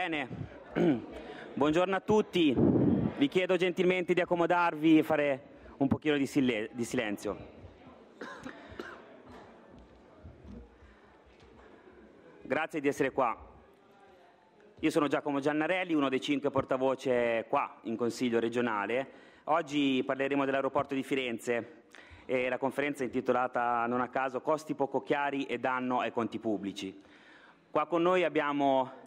Bene, buongiorno a tutti, vi chiedo gentilmente di accomodarvi e fare un pochino di, sil di silenzio. Grazie di essere qua. Io sono Giacomo Giannarelli, uno dei cinque portavoce qua in Consiglio regionale. Oggi parleremo dell'aeroporto di Firenze e la conferenza è intitolata non a caso Costi poco chiari e danno ai conti pubblici. Qua con noi abbiamo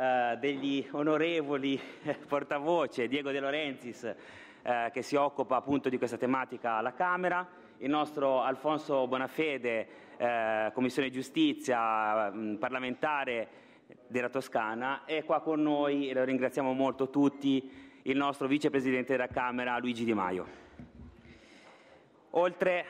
eh, degli onorevoli eh, portavoce Diego De Lorenzis eh, che si occupa appunto di questa tematica alla Camera, il nostro Alfonso Bonafede, Commissione Giustizia, mm, parlamentare della Toscana e qua con noi, e lo ringraziamo molto tutti, il nostro vicepresidente della Camera Luigi Di Maio. Oltre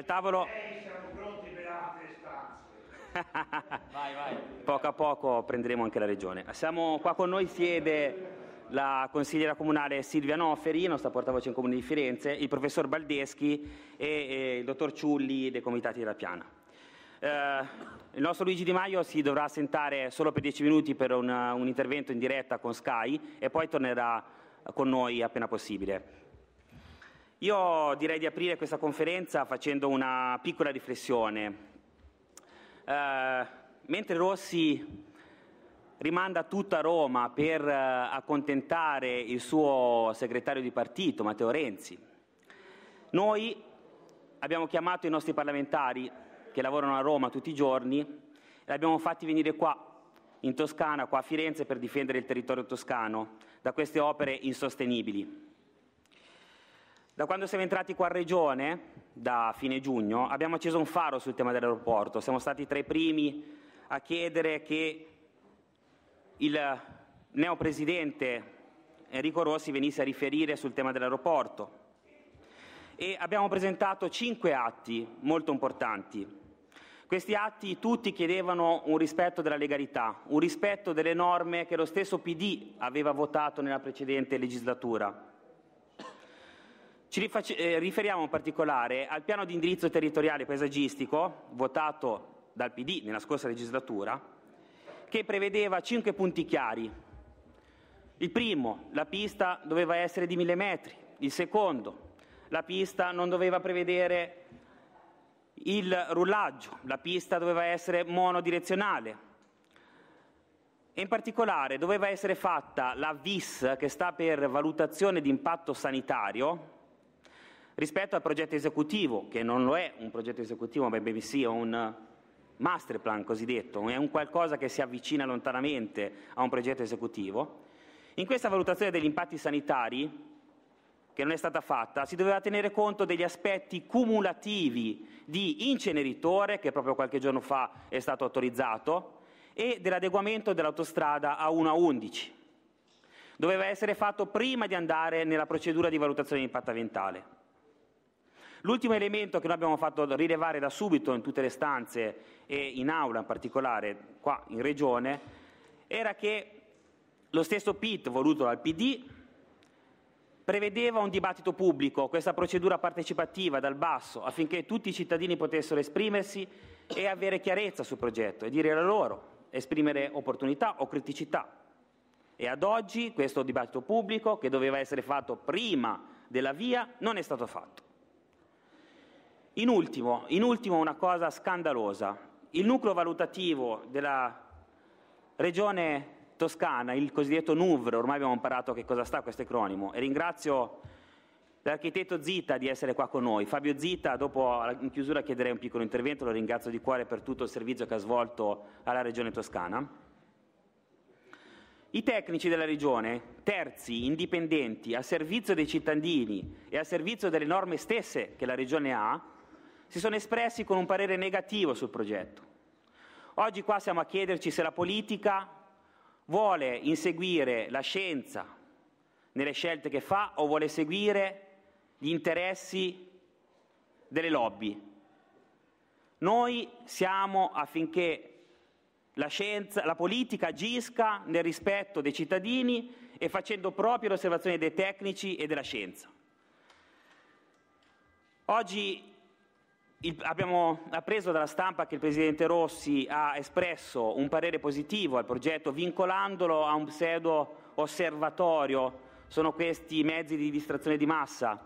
al tavolo... vai, vai. Poco a poco prenderemo anche la regione. Siamo qua con noi, siede la consigliera comunale Silvia Noferi, nostra portavoce in Comune di Firenze, il professor Baldeschi e, eh, il dottor Ciulli dei comitati della Piana. Eh, il nostro Luigi Di Maio si dovrà sentare solo per 10 minuti per un, un intervento in diretta con Sky e poi tornerà con noi appena possibile. Io direi di aprire questa conferenza facendo una piccola riflessione. Eh, mentre Rossi rimanda tutto a Roma per eh, accontentare il suo segretario di partito, Matteo Renzi, noi abbiamo chiamato i nostri parlamentari che lavorano a Roma tutti i giorni e li abbiamo fatti venire qua in Toscana, qua a Firenze, per difendere il territorio toscano da queste opere insostenibili. Da quando siamo entrati qua a Regione, da fine giugno, abbiamo acceso un faro sul tema dell'aeroporto. Siamo stati tra i primi a chiedere che il neopresidente Enrico Rossi venisse a riferire sul tema dell'aeroporto. E abbiamo presentato cinque atti molto importanti. Questi atti tutti chiedevano un rispetto della legalità, un rispetto delle norme che lo stesso PD aveva votato nella precedente legislatura. Ci eh, riferiamo in particolare al piano di indirizzo territoriale paesaggistico votato dal PD nella scorsa legislatura, che prevedeva cinque punti chiari. Il primo, la pista doveva essere di mille metri. Il secondo, la pista non doveva prevedere il rullaggio, la pista doveva essere monodirezionale. E in particolare doveva essere fatta la VIS, che sta per valutazione di impatto sanitario, rispetto al progetto esecutivo, che non lo è un progetto esecutivo, ma bensì è un eh, master plan cosiddetto, è un qualcosa che si avvicina lontanamente a un progetto esecutivo. In questa valutazione degli impatti sanitari, che non è stata fatta, si doveva tenere conto degli aspetti cumulativi di inceneritore, che proprio qualche giorno fa è stato autorizzato, e dell'adeguamento dell'autostrada a 1 a 11. Doveva essere fatto prima di andare nella procedura di valutazione di impatto ambientale. L'ultimo elemento che noi abbiamo fatto rilevare da subito in tutte le stanze e in aula in particolare, qua in regione, era che lo stesso PIT voluto dal PD prevedeva un dibattito pubblico, questa procedura partecipativa dal basso, affinché tutti i cittadini potessero esprimersi e avere chiarezza sul progetto e dire la loro, esprimere opportunità o criticità. E ad oggi questo dibattito pubblico, che doveva essere fatto prima della via, non è stato fatto. In ultimo, in ultimo una cosa scandalosa, il nucleo valutativo della regione toscana, il cosiddetto NUVR, ormai abbiamo imparato che cosa sta questo acronimo, e ringrazio l'architetto Zita di essere qua con noi. Fabio Zita, dopo in chiusura chiederei un piccolo intervento, lo ringrazio di cuore per tutto il servizio che ha svolto alla regione toscana. I tecnici della regione, terzi, indipendenti, a servizio dei cittadini e a servizio delle norme stesse che la regione ha, si sono espressi con un parere negativo sul progetto. Oggi qua siamo a chiederci se la politica vuole inseguire la scienza nelle scelte che fa o vuole seguire gli interessi delle lobby. Noi siamo affinché la, scienza, la politica agisca nel rispetto dei cittadini e facendo proprio le osservazioni dei tecnici e della scienza. Oggi il, abbiamo appreso dalla stampa che il Presidente Rossi ha espresso un parere positivo al progetto vincolandolo a un pseudo osservatorio, sono questi mezzi di distrazione di massa,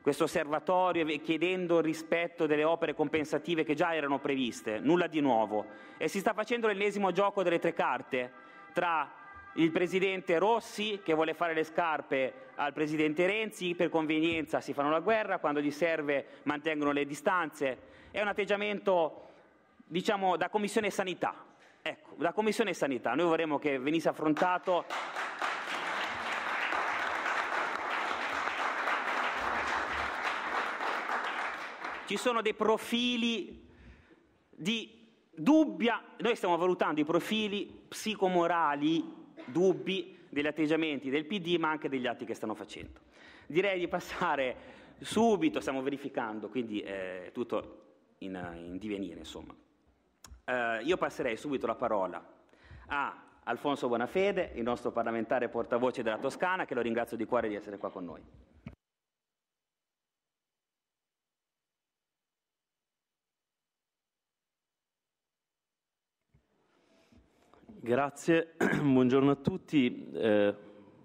questo osservatorio chiedendo il rispetto delle opere compensative che già erano previste, nulla di nuovo. E si sta facendo l'ennesimo gioco delle tre carte tra il presidente Rossi che vuole fare le scarpe al presidente Renzi, per convenienza si fanno la guerra, quando gli serve mantengono le distanze. È un atteggiamento, diciamo, da Commissione Sanità. Ecco, da Commissione Sanità. Noi vorremmo che venisse affrontato ci sono dei profili di dubbia, noi stiamo valutando i profili psicomorali dubbi degli atteggiamenti del PD ma anche degli atti che stanno facendo. Direi di passare subito, stiamo verificando, quindi è eh, tutto in, in, divenire insomma. Eh, io passerei subito la parola a Alfonso Bonafede, il nostro parlamentare portavoce della Toscana, che lo ringrazio di cuore di essere qua con noi. Grazie, buongiorno a tutti. Eh,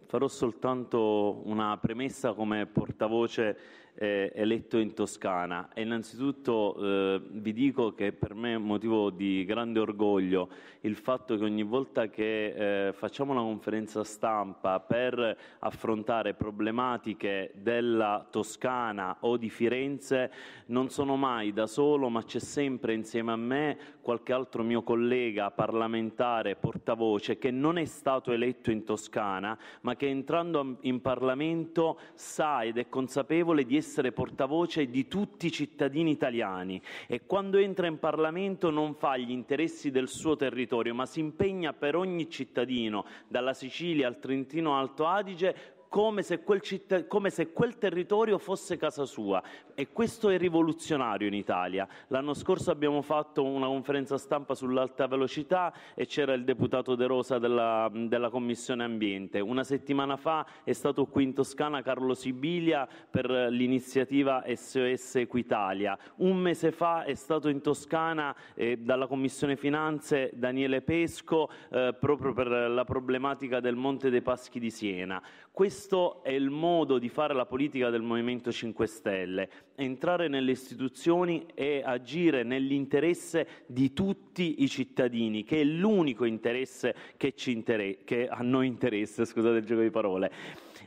farò soltanto una premessa come portavoce eh, eletto in Toscana. E innanzitutto eh, vi dico che per me è motivo di grande orgoglio il fatto che ogni volta che eh, facciamo una conferenza stampa per affrontare problematiche della Toscana o di Firenze non sono mai da solo, ma c'è sempre insieme a me qualche altro mio collega parlamentare, portavoce, che non è stato eletto in Toscana, ma che entrando in Parlamento sa ed è consapevole di essere essere portavoce di tutti i cittadini italiani e quando entra in Parlamento non fa gli interessi del suo territorio, ma si impegna per ogni cittadino, dalla Sicilia al Trentino Alto Adige, come se, citt- come se, quel territorio fosse casa sua e questo è rivoluzionario in Italia. L'anno scorso abbiamo fatto una conferenza stampa sull'alta velocità e c'era il deputato De Rosa della, della Commissione Ambiente. Una settimana fa è stato qui in Toscana Carlo Sibilia per l'iniziativa SOS Equitalia. Un mese fa è stato in Toscana eh, dalla Commissione Finanze Daniele Pesco eh, proprio per la problematica del Monte dei Paschi di Siena. Questo questo è il modo di fare la politica del Movimento 5 Stelle, entrare nelle istituzioni e agire nell'interesse di tutti i cittadini, che è l'unico interesse che, inter- che a noi interessa, scusate il gioco di parole.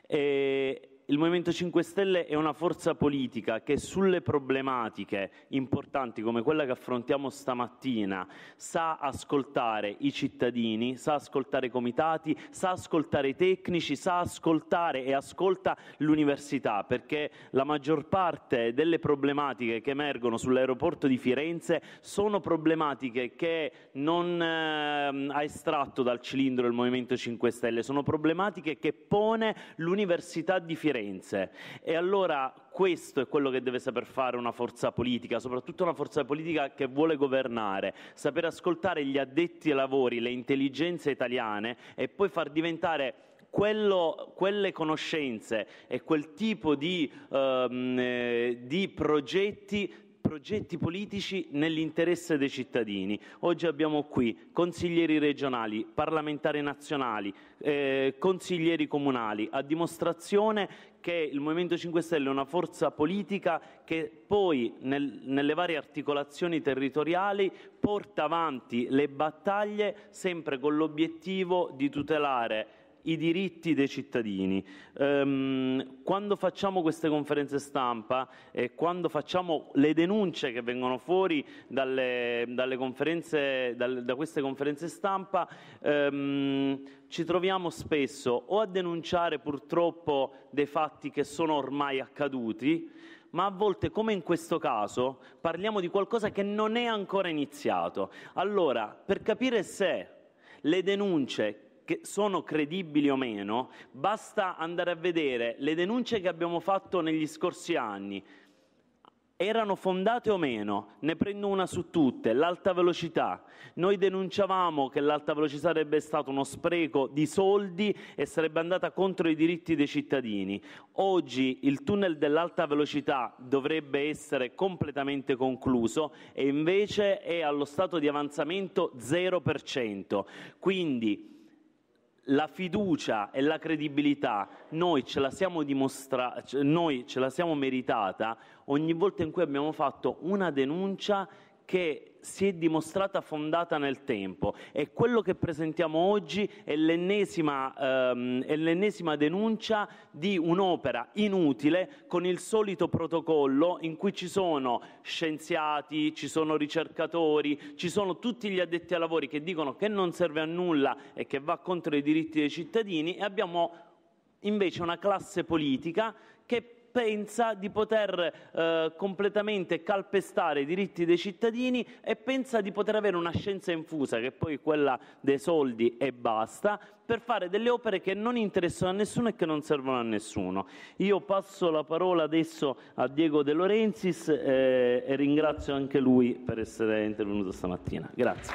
E il Movimento 5 Stelle è una forza politica che sulle problematiche importanti come quella che affrontiamo stamattina sa ascoltare i cittadini, sa ascoltare i comitati, sa ascoltare i tecnici, sa ascoltare e ascolta l'università perché la maggior parte delle problematiche che emergono sull'aeroporto di Firenze sono problematiche che non eh, ha estratto dal cilindro il Movimento 5 Stelle, sono problematiche che pone l'università di Firenze sofferenze. E allora questo è quello che deve saper fare una forza politica, soprattutto una forza politica che vuole governare, saper ascoltare gli addetti ai lavori, le intelligenze italiane e poi far diventare quello, quelle conoscenze e quel tipo di, ehm, eh, di progetti progetti politici nell'interesse dei cittadini. Oggi abbiamo qui consiglieri regionali, parlamentari nazionali, eh, consiglieri comunali, a dimostrazione che il Movimento 5 Stelle è una forza politica che poi nel, nelle varie articolazioni territoriali porta avanti le battaglie sempre con l'obiettivo di tutelare i diritti dei cittadini. Ehm, quando facciamo queste conferenze stampa e quando facciamo le denunce che vengono fuori dalle, dalle conferenze, dal, da queste conferenze stampa, ehm, ci troviamo spesso o a denunciare purtroppo dei fatti che sono ormai accaduti, ma a volte, come in questo caso, parliamo di qualcosa che non è ancora iniziato. Allora, per capire se le denunce che sono credibili o meno, basta andare a vedere le denunce che abbiamo fatto negli scorsi anni. Erano fondate o meno? Ne prendo una su tutte, l'alta velocità. Noi denunciavamo che l'alta velocità sarebbe stato uno spreco di soldi e sarebbe andata contro i diritti dei cittadini. Oggi il tunnel dell'alta velocità dovrebbe essere completamente concluso e invece è allo stato di avanzamento 0%. Quindi la fiducia e la credibilità noi ce la siamo dimostrata, noi ce la siamo meritata ogni volta in cui abbiamo fatto una denuncia che si è dimostrata fondata nel tempo e quello che presentiamo oggi è l'ennesima, ehm, è l'ennesima denuncia di un'opera inutile con il solito protocollo in cui ci sono scienziati, ci sono ricercatori, ci sono tutti gli addetti ai lavori che dicono che non serve a nulla e che va contro i diritti dei cittadini e abbiamo invece una classe politica che pensa di poter eh, completamente calpestare i diritti dei cittadini e pensa di poter avere una scienza infusa, che è poi quella dei soldi e basta, per fare delle opere che non interessano a nessuno e che non servono a nessuno. Io passo la parola adesso a Diego De Lorenzis eh, e ringrazio anche lui per essere intervenuto stamattina. Grazie.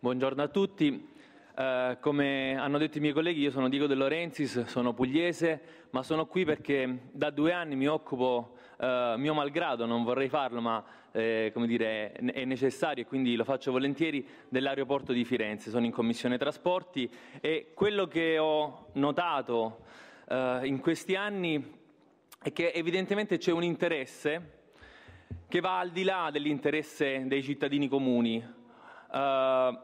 Buongiorno a tutti. Eh, come hanno detto i miei colleghi, io sono Diego De Lorenzis, sono pugliese, ma sono qui perché da due anni mi occupo, eh, mio malgrado, non vorrei farlo, ma eh, come dire, è necessario e quindi lo faccio volentieri, dell'aeroporto di Firenze. Sono in commissione trasporti e quello che ho notato eh, in questi anni è che evidentemente c'è un interesse che va al di là dell'interesse dei cittadini comuni. Uh,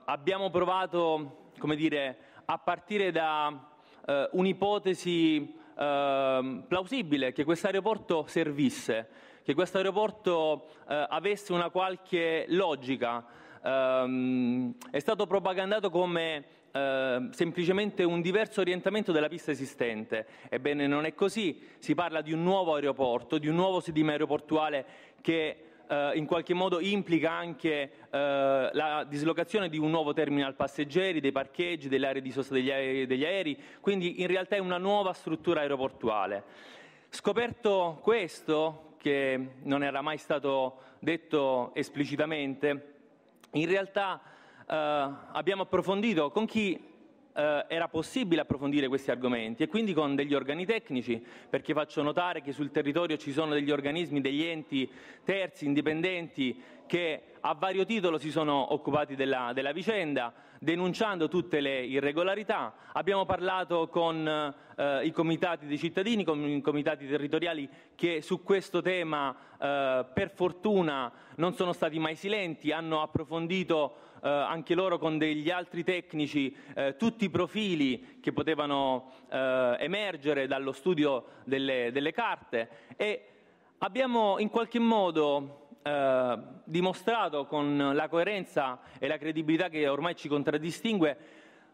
abbiamo provato come dire, a partire da eh, un'ipotesi eh, plausibile che questo aeroporto servisse, che questo aeroporto eh, avesse una qualche logica. Ehm, è stato propagandato come ehm, semplicemente un diverso orientamento della pista esistente. Ebbene, non è così. Si parla di un nuovo aeroporto, di un nuovo sedime aeroportuale che eh, in qualche modo implica anche eh, la dislocazione di un nuovo terminal passeggeri, dei parcheggi, delle aree di sosta degli aerei, degli aerei, quindi in realtà è una nuova struttura aeroportuale. Scoperto questo, che non era mai stato detto esplicitamente, in realtà eh, abbiamo approfondito con chi eh, era possibile approfondire questi argomenti e quindi con degli organi tecnici, perché faccio notare che sul territorio ci sono degli organismi, degli enti terzi, indipendenti, che a vario titolo si sono occupati della, della vicenda, denunciando tutte le irregolarità. Abbiamo parlato con eh, i comitati dei cittadini, con i comitati territoriali che su questo tema eh, per fortuna non sono stati mai silenti, hanno approfondito eh, anche loro con degli altri tecnici eh, tutti i profili che potevano eh, emergere dallo studio delle, delle, carte e abbiamo in qualche modo eh, dimostrato con la coerenza e la credibilità che ormai ci contraddistingue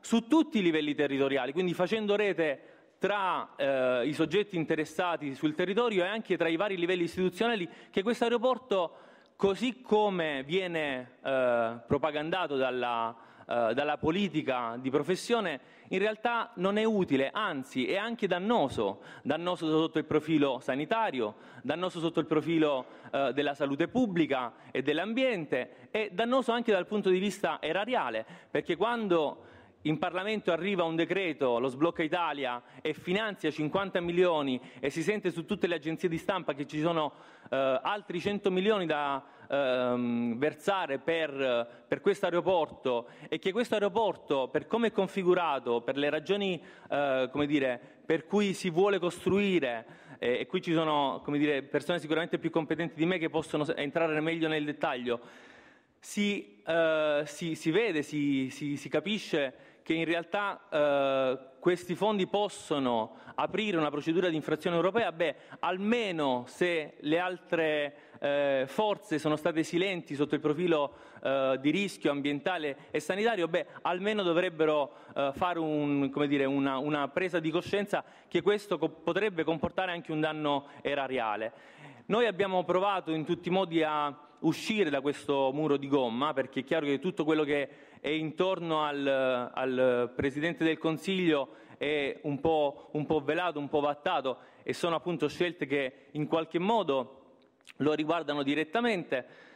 su tutti i livelli territoriali, quindi facendo rete tra eh, i soggetti interessati sul territorio e anche tra i vari livelli istituzionali che questo aeroporto così come viene eh, propagandato dalla, eh, dalla, politica di professione, in realtà non è utile, anzi è anche dannoso, dannoso sotto il profilo sanitario, dannoso sotto il profilo eh, della salute pubblica e dell'ambiente e dannoso anche dal punto di vista erariale, perché quando in Parlamento arriva un decreto, lo sblocca Italia e finanzia 50 milioni e si sente su tutte le agenzie di stampa che ci sono eh, altri 100 milioni da ehm, versare per, per questo aeroporto e che questo aeroporto, per come è configurato, per le ragioni eh, dire, per cui si vuole costruire, eh, e qui ci sono dire, persone sicuramente più competenti di me che possono entrare meglio nel dettaglio, si, eh, si, si vede, si, si capisce che in realtà eh, questi fondi possono aprire una procedura di infrazione europea, beh, almeno se le altre eh, forze sono state silenti sotto il profilo eh, di rischio ambientale e sanitario, beh, almeno dovrebbero eh, fare un, dire, una, una, presa di coscienza che questo co- potrebbe comportare anche un danno erariale. Noi abbiamo provato in tutti i modi a uscire da questo muro di gomma, perché è chiaro che tutto quello che e intorno al, al Presidente del Consiglio è un po', un po', velato, un po' vattato e sono appunto scelte che in qualche modo lo riguardano direttamente.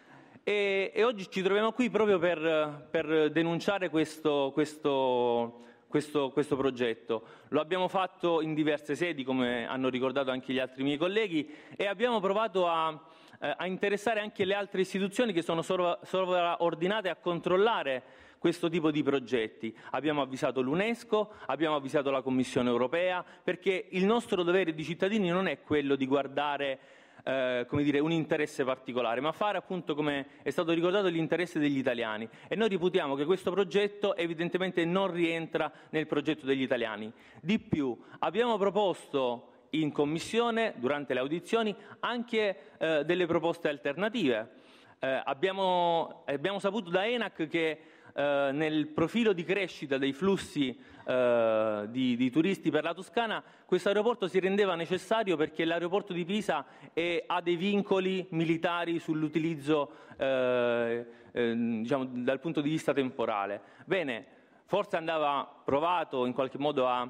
E, e oggi ci troviamo qui proprio per, per denunciare questo, questo, questo, questo, progetto. Lo abbiamo fatto in diverse sedi, come hanno ricordato anche gli altri miei colleghi, e abbiamo provato a, eh, a interessare anche le altre istituzioni che sono sovraordinate a controllare questo tipo di progetti. Abbiamo avvisato l'UNESCO, abbiamo avvisato la Commissione europea, perché il nostro dovere di cittadini non è quello di guardare eh, come dire, un interesse particolare, ma fare appunto, come è stato ricordato, l'interesse degli italiani. E noi riputiamo che questo progetto evidentemente non rientra nel progetto degli italiani. Di più, abbiamo proposto in commissione, durante le audizioni, anche eh, delle proposte alternative. Eh, abbiamo, abbiamo, saputo da ENAC che eh, nel profilo di crescita dei flussi eh, di, di, turisti per la Toscana questo aeroporto si rendeva necessario perché l'aeroporto di Pisa è, ha dei vincoli militari sull'utilizzo eh, eh, diciamo, dal punto di vista temporale. Bene, forse andava provato in qualche modo a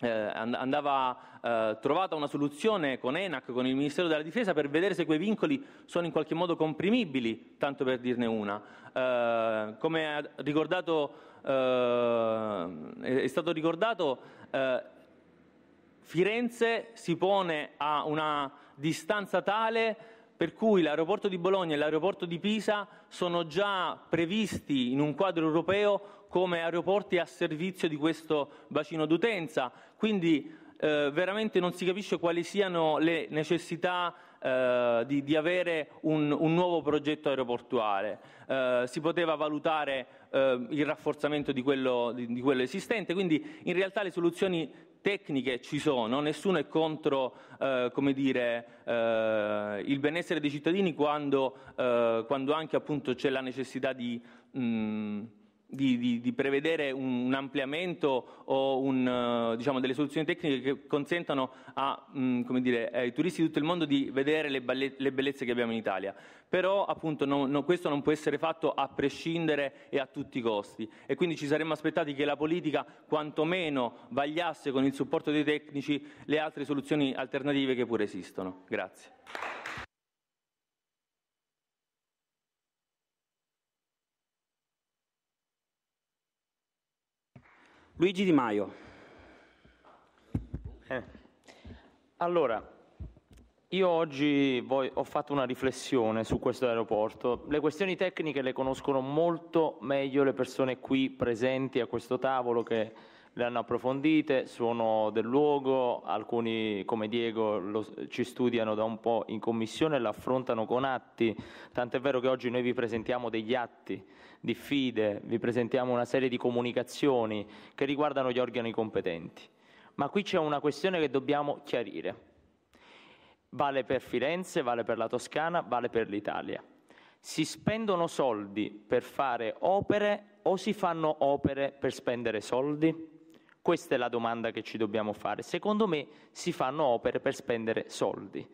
eh, andava eh, trovata una soluzione con ENAC, con il Ministero della Difesa, per vedere se quei vincoli sono in qualche modo comprimibili, tanto per dirne una. Eh, come ha ricordato, eh, è stato ricordato, eh, Firenze si pone a una distanza tale per cui l'aeroporto di Bologna e l'aeroporto di Pisa sono già previsti in un quadro europeo come aeroporti a servizio di questo bacino d'utenza. Quindi eh, veramente non si capisce quali siano le necessità eh, di, di, avere un, un, nuovo progetto aeroportuale. Eh, si poteva valutare eh, il rafforzamento di quello, di, di quello, esistente, quindi in realtà le soluzioni tecniche ci sono, nessuno è contro eh, dire, eh, il benessere dei cittadini quando, quando anche appunto, c'è la necessità di... Mh, mm, di, di, di, prevedere un, ampliamento o un, eh, diciamo, delle soluzioni tecniche che consentano a, mh, mm, dire, ai turisti di tutto il mondo di vedere le, balle, le bellezze che abbiamo in Italia. Però appunto no, no, questo non può essere fatto a prescindere e a tutti i costi e quindi ci saremmo aspettati che la politica quantomeno vagliasse con il supporto dei tecnici le altre soluzioni alternative che pure esistono. Grazie. Luigi Di Maio. Eh. Allora, io oggi ho fatto una riflessione su questo aeroporto. Le questioni tecniche le conoscono molto meglio le persone qui presenti a questo tavolo che le hanno approfondite, sono del luogo, alcuni come Diego lo, ci studiano da un po' in commissione, e l'affrontano con atti, tant'è vero che oggi noi vi presentiamo degli atti diffide, vi presentiamo una serie di comunicazioni che riguardano gli organi competenti. Ma qui c'è una questione che dobbiamo chiarire. Vale per Firenze, vale per la Toscana, vale per l'Italia. Si spendono soldi per fare opere o si fanno opere per spendere soldi? Questa è la domanda che ci dobbiamo fare. Secondo me si fanno opere per spendere soldi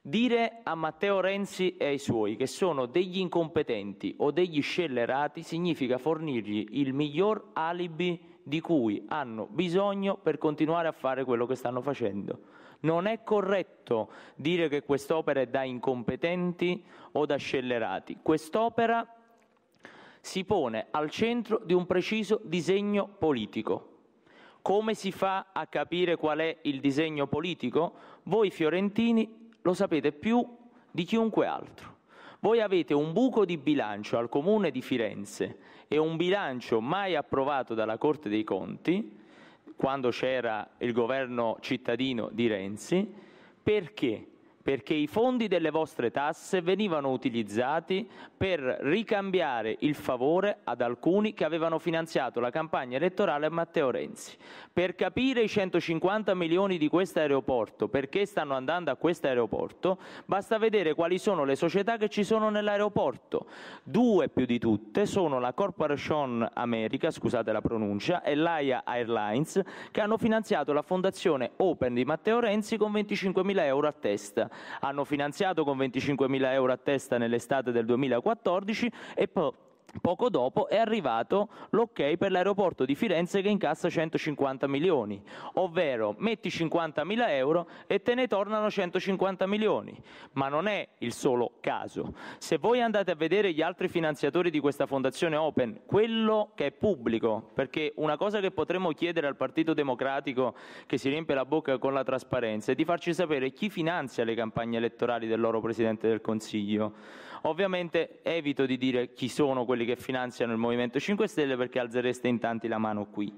Dire a Matteo Renzi e ai suoi che sono degli incompetenti o degli scellerati significa fornirgli il miglior alibi di cui hanno bisogno per continuare a fare quello che stanno facendo. Non è corretto dire che quest'opera è da incompetenti o da scellerati. Quest'opera si pone al centro di un preciso disegno politico. Come si fa a capire qual è il disegno politico? Voi fiorentini lo sapete più di chiunque altro. Voi avete un buco di bilancio al comune di Firenze e un bilancio mai approvato dalla Corte dei Conti, quando c'era il governo cittadino di Renzi, perché? perché i fondi delle vostre tasse venivano utilizzati per ricambiare il favore ad alcuni che avevano finanziato la campagna elettorale a Matteo Renzi. Per capire i 150 milioni di questo aeroporto, perché stanno andando a questo aeroporto, basta vedere quali sono le società che ci sono nell'aeroporto. Due più di tutte sono la Corporation America, scusate la pronuncia, e l'AIA Airlines, che hanno finanziato la fondazione Open di Matteo Renzi con 25 mila euro a testa hanno finanziato con 25.000 euro a testa nell'estate del 2014 e poi Poco dopo è arrivato l'ok per l'aeroporto di Firenze che incassa 150 milioni, ovvero metti 50 mila euro e te ne tornano 150 milioni. Ma non è il solo caso. Se voi andate a vedere gli altri finanziatori di questa fondazione Open, quello che è pubblico, perché una cosa che potremmo chiedere al Partito Democratico che si riempie la bocca con la trasparenza è di farci sapere chi finanzia le campagne elettorali del loro Presidente del Consiglio Ovviamente evito di dire chi sono quelli che finanziano il Movimento 5 Stelle perché alzereste in tanti la mano qui.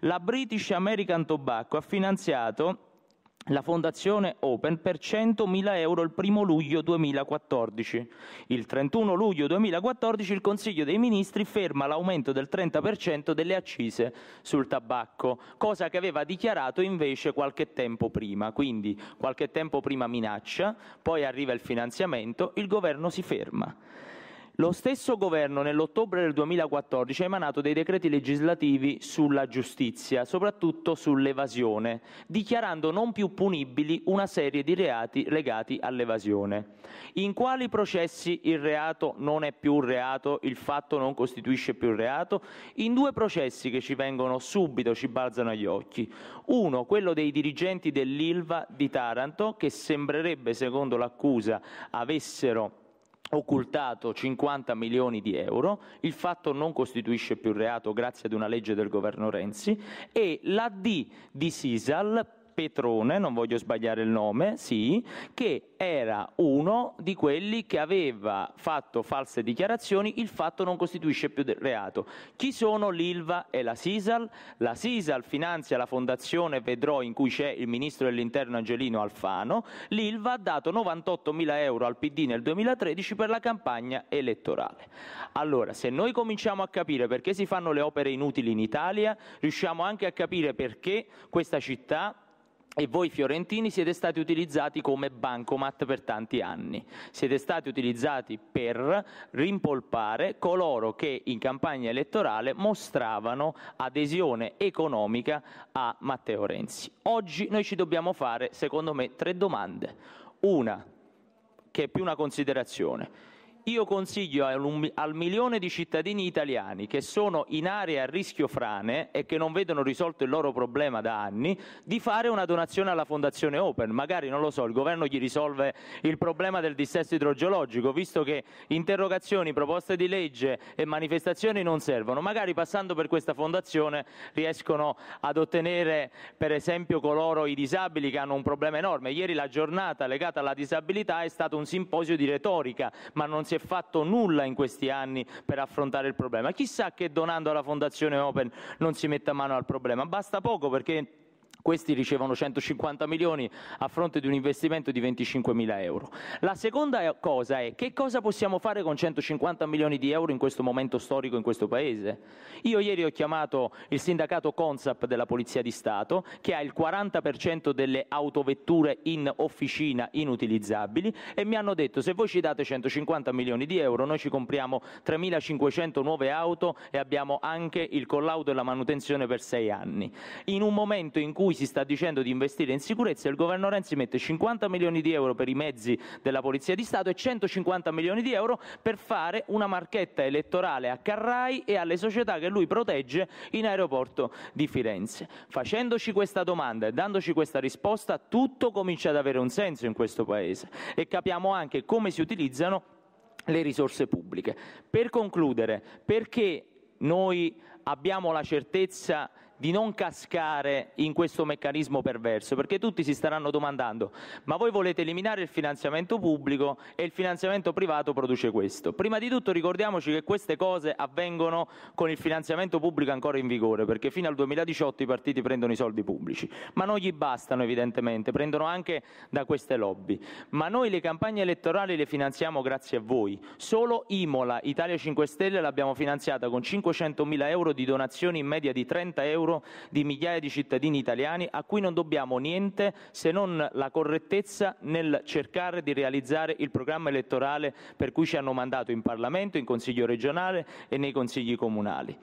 La British American Tobacco ha finanziato la Fondazione Open per 100.000 euro il 1 luglio 2014. Il 31 luglio 2014 il Consiglio dei Ministri ferma l'aumento del 30% delle accise sul tabacco, cosa che aveva dichiarato invece qualche tempo prima. Quindi qualche tempo prima minaccia, poi arriva il finanziamento, il governo si ferma. Lo stesso governo nell'ottobre del 2014 ha emanato dei decreti legislativi sulla giustizia, soprattutto sull'evasione, dichiarando non più punibili una serie di reati legati all'evasione. In quali processi il reato non è più un reato, il fatto non costituisce più un reato? In due processi che ci vengono subito, ci balzano agli occhi. Uno, quello dei dirigenti dell'Ilva di Taranto, che sembrerebbe, secondo l'accusa, avessero occultato 50 milioni di euro, il fatto non costituisce più reato grazie ad una legge del governo Renzi e l'AD di Sisal Petrone, non voglio sbagliare il nome, sì, che era uno di quelli che aveva fatto false dichiarazioni, il fatto non costituisce più reato. Chi sono l'Ilva e la Sisal? La Sisal finanzia la fondazione Vedrò in cui c'è il ministro dell'interno Angelino Alfano, l'Ilva ha dato 98 mila euro al PD nel 2013 per la campagna elettorale. Allora, se noi cominciamo a capire perché si fanno le opere inutili in Italia, riusciamo anche a capire perché questa città e voi fiorentini siete stati utilizzati come bancomat per tanti anni. Siete stati utilizzati per rimpolpare coloro che in campagna elettorale mostravano adesione economica a Matteo Renzi. Oggi noi ci dobbiamo fare, secondo me, tre domande. Una, che è più una considerazione io consiglio al, milione di cittadini italiani che sono in aree a rischio frane e che non vedono risolto il loro problema da anni di fare una donazione alla Fondazione Open. Magari, non lo so, il governo gli risolve il problema del dissesto idrogeologico, visto che interrogazioni, proposte di legge e manifestazioni non servono. Magari passando per questa fondazione riescono ad ottenere, per esempio, coloro i disabili che hanno un problema enorme. Ieri la giornata legata alla disabilità è stato un simposio di retorica, ma non si è si è fatto nulla in questi anni per affrontare il problema. Chissà che donando alla Fondazione Open non si metta mano al problema, basta poco perché questi ricevono 150 milioni a fronte di un investimento di 25 mila euro. La seconda cosa è che cosa possiamo fare con 150 milioni di euro in questo momento storico in questo Paese? Io ieri ho chiamato il sindacato CONSAP della Polizia di Stato che ha il 40% delle autovetture in officina inutilizzabili e mi hanno detto se voi ci date 150 milioni di euro noi ci compriamo 3.500 nuove auto e abbiamo anche il collaudo e la manutenzione per sei anni. In un momento in cui si sta dicendo di investire in sicurezza, il governo Renzi mette 50 milioni di euro per i mezzi della Polizia di Stato e 150 milioni di euro per fare una marchetta elettorale a Carrai e alle società che lui protegge in aeroporto di Firenze. Facendoci questa domanda e dandoci questa risposta, tutto comincia ad avere un senso in questo Paese e capiamo anche come si utilizzano le risorse pubbliche. Per concludere, perché noi abbiamo la certezza di non cascare in questo meccanismo perverso, perché tutti si staranno domandando, ma voi volete eliminare il finanziamento pubblico e il finanziamento privato produce questo. Prima di tutto ricordiamoci che queste cose avvengono con il finanziamento pubblico ancora in vigore, perché fino al 2018 i partiti prendono i soldi pubblici, ma non gli bastano evidentemente, prendono anche da queste lobby. Ma noi le campagne elettorali le finanziamo grazie a voi, solo Imola, Italia 5 Stelle l'abbiamo finanziata con 500.000 euro di donazioni in media di 30 euro euro di migliaia di cittadini italiani a cui non dobbiamo niente se non la correttezza nel cercare di realizzare il programma elettorale per cui ci hanno mandato in Parlamento, in Consiglio regionale e nei consigli comunali.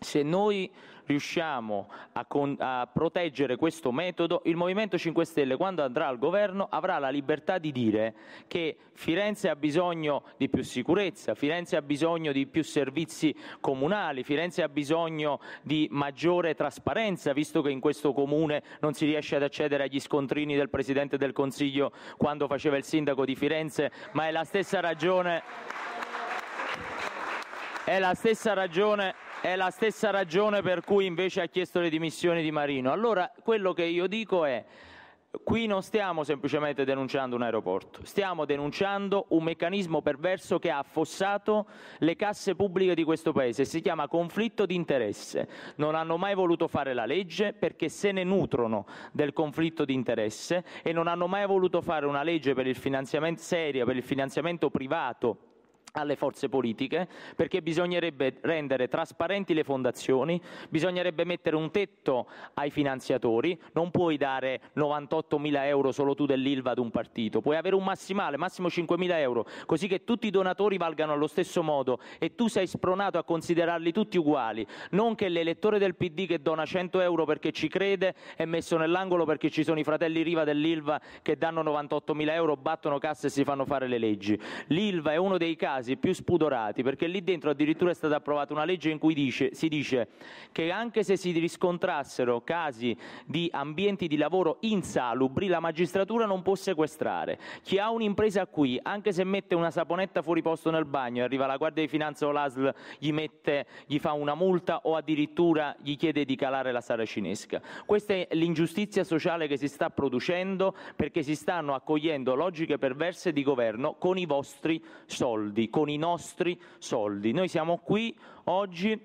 Se noi riusciamo a, con, a, proteggere questo metodo, il Movimento 5 Stelle quando andrà al governo avrà la libertà di dire che Firenze ha bisogno di più sicurezza, Firenze ha bisogno di più servizi comunali, Firenze ha bisogno di maggiore trasparenza, visto che in questo comune non si riesce ad accedere agli scontrini del Presidente del Consiglio quando faceva il sindaco di Firenze, ma è la stessa ragione è la stessa ragione è la stessa ragione per cui invece ha chiesto le dimissioni di Marino. Allora quello che io dico è qui non stiamo semplicemente denunciando un aeroporto, stiamo denunciando un meccanismo perverso che ha affossato le casse pubbliche di questo Paese, si chiama conflitto di interesse. Non hanno mai voluto fare la legge perché se ne nutrono del conflitto di interesse e non hanno mai voluto fare una legge per il finanziamento seria per il finanziamento privato alle forze politiche, perché bisognerebbe rendere trasparenti le fondazioni, bisognerebbe mettere un tetto ai finanziatori, non puoi dare 98.000 euro solo tu dell'ILVA ad un partito, puoi avere un massimale, massimo 5.000 euro, così che tutti i donatori valgano allo stesso modo e tu sei spronato a considerarli tutti uguali, non che l'elettore del PD che dona 100 euro perché ci crede è messo nell'angolo perché ci sono i fratelli Riva dell'ILVA che danno 98.000 euro, battono casse e si fanno fare le leggi. L'ILVA è uno dei casi casi più spudorati, perché lì dentro addirittura è stata approvata una legge in cui dice, si dice che anche se si riscontrassero casi di ambienti di lavoro insalubri, la magistratura non può sequestrare. Chi ha un'impresa qui, anche se mette una saponetta fuori posto nel bagno, arriva la Guardia di Finanza o l'ASL, gli, mette, gli fa una multa o addirittura gli chiede di calare la sala cinesca. Questa è l'ingiustizia sociale che si sta producendo perché si stanno accogliendo logiche perverse di governo con i vostri soldi, con i nostri soldi. Noi siamo qui oggi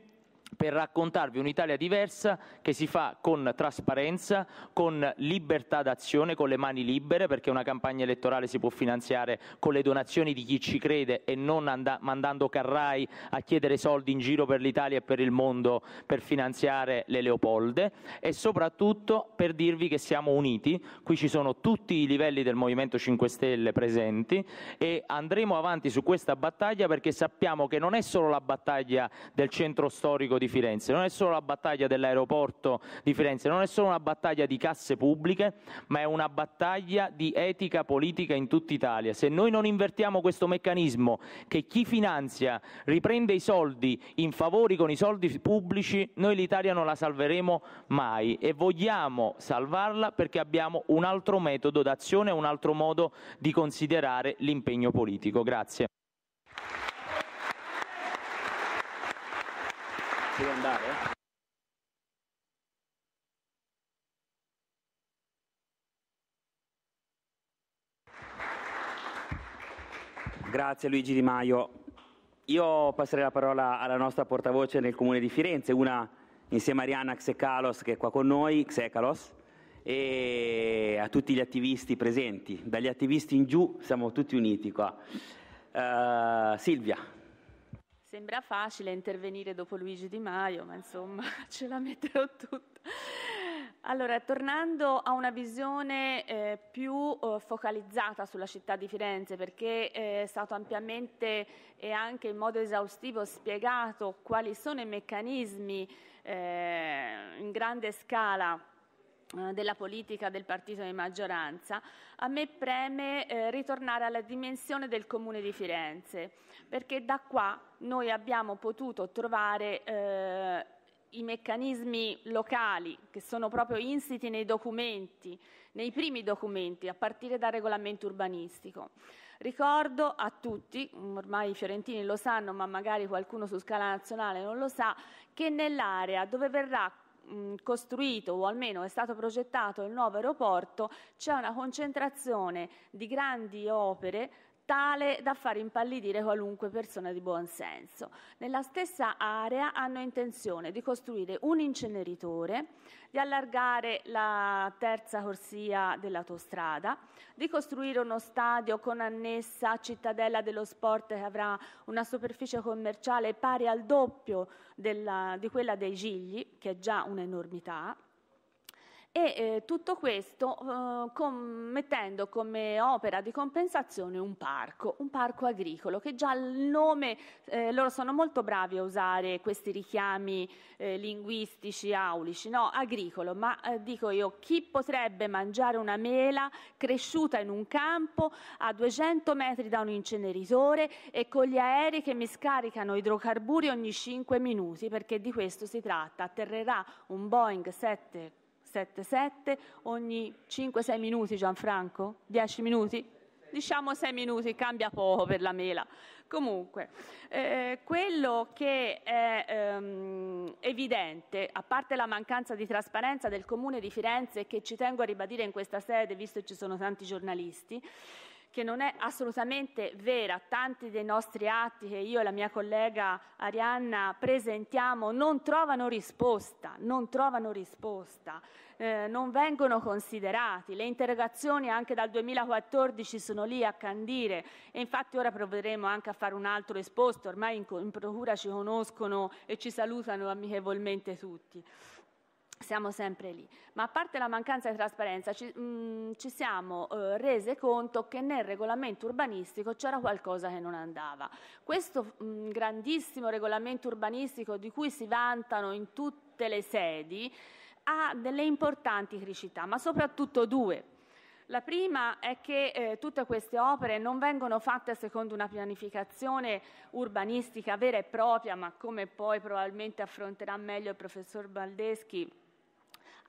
per raccontarvi un'Italia diversa che si fa con trasparenza, con libertà d'azione, con le mani libere, perché una campagna elettorale si può finanziare con le donazioni di chi ci crede e non mandando Carrai a chiedere soldi in giro per l'Italia e per il mondo per finanziare le Leopolde e soprattutto per dirvi che siamo uniti, qui ci sono tutti i livelli del Movimento 5 Stelle presenti e andremo avanti su questa battaglia perché sappiamo che non è solo la battaglia del centro storico di Firenze, non è solo la battaglia dell'aeroporto di Firenze, non è solo una battaglia di casse pubbliche, ma è una battaglia di etica politica in tutta Italia. Se noi non invertiamo questo meccanismo che chi finanzia riprende i soldi in favori con i soldi pubblici, noi l'Italia non la salveremo mai e vogliamo salvarla perché abbiamo un altro metodo d'azione, un altro modo di considerare l'impegno politico. Grazie. Devo andare? Eh? Grazie Luigi Di Maio. Io passerei la parola alla nostra portavoce nel comune di Firenze, una insieme a Arianna Xecalos che è qua con noi, Xecalos, e a tutti gli attivisti presenti. Dagli attivisti in giù siamo tutti uniti qua. Uh, Silvia, Sembra facile intervenire dopo Luigi Di Maio, ma insomma ce la metterò tutta. Allora, tornando a una visione eh, più eh, focalizzata sulla città di Firenze, perché eh, è stato ampiamente e anche in modo esaustivo spiegato quali sono i meccanismi eh, in grande scala eh, della politica del partito di maggioranza, a me preme eh, ritornare alla dimensione del Comune di Firenze, perché da qua noi abbiamo potuto trovare eh, i meccanismi locali che sono proprio insiti nei documenti, nei primi documenti, a partire dal regolamento urbanistico. Ricordo a tutti, ormai i fiorentini lo sanno, ma magari qualcuno su scala nazionale non lo sa, che nell'area dove verrà mh, costruito o almeno è stato progettato il nuovo aeroporto c'è una concentrazione di grandi opere tale da far impallidire qualunque persona di buon senso. Nella stessa area hanno intenzione di costruire un inceneritore, di allargare la terza corsia dell'autostrada, di costruire uno stadio con annessa cittadella dello sport che avrà una superficie commerciale pari al doppio della, di quella dei Gigli, che è già un'enormità, e eh, tutto questo eh, com- mettendo come opera di compensazione un parco, un parco agricolo che già il nome, eh, loro sono molto bravi a usare questi richiami eh, linguistici, aulici, no, agricolo, ma eh, dico io chi potrebbe mangiare una mela cresciuta in un campo a 200 metri da un inceneritore e con gli aerei che mi scaricano idrocarburi ogni 5 minuti, perché di questo si tratta, atterrerà un Boeing 7 7-7, ogni 5-6 minuti Gianfranco? 10 minuti? Diciamo 6 minuti, cambia poco per la mela. Comunque, eh, quello che è ehm, evidente, a parte la mancanza di trasparenza del Comune di Firenze, che ci tengo a ribadire in questa sede, visto che ci sono tanti giornalisti, che non è assolutamente vera. Tanti dei nostri atti che io e la mia collega Arianna presentiamo non trovano risposta, non trovano risposta, eh, non vengono considerati. Le interrogazioni anche dal 2014 sono lì a candire e infatti ora proveremo anche a fare un altro esposto, ormai in, in procura ci conoscono e ci salutano amichevolmente tutti siamo sempre lì. Ma a parte la mancanza di trasparenza, ci, mh, mm, ci siamo eh, rese conto che nel regolamento urbanistico c'era qualcosa che non andava. Questo mh, mm, grandissimo regolamento urbanistico di cui si vantano in tutte le sedi ha delle importanti criticità, ma soprattutto due. La prima è che eh, tutte queste opere non vengono fatte secondo una pianificazione urbanistica vera e propria, ma come poi probabilmente affronterà meglio il professor Baldeschi,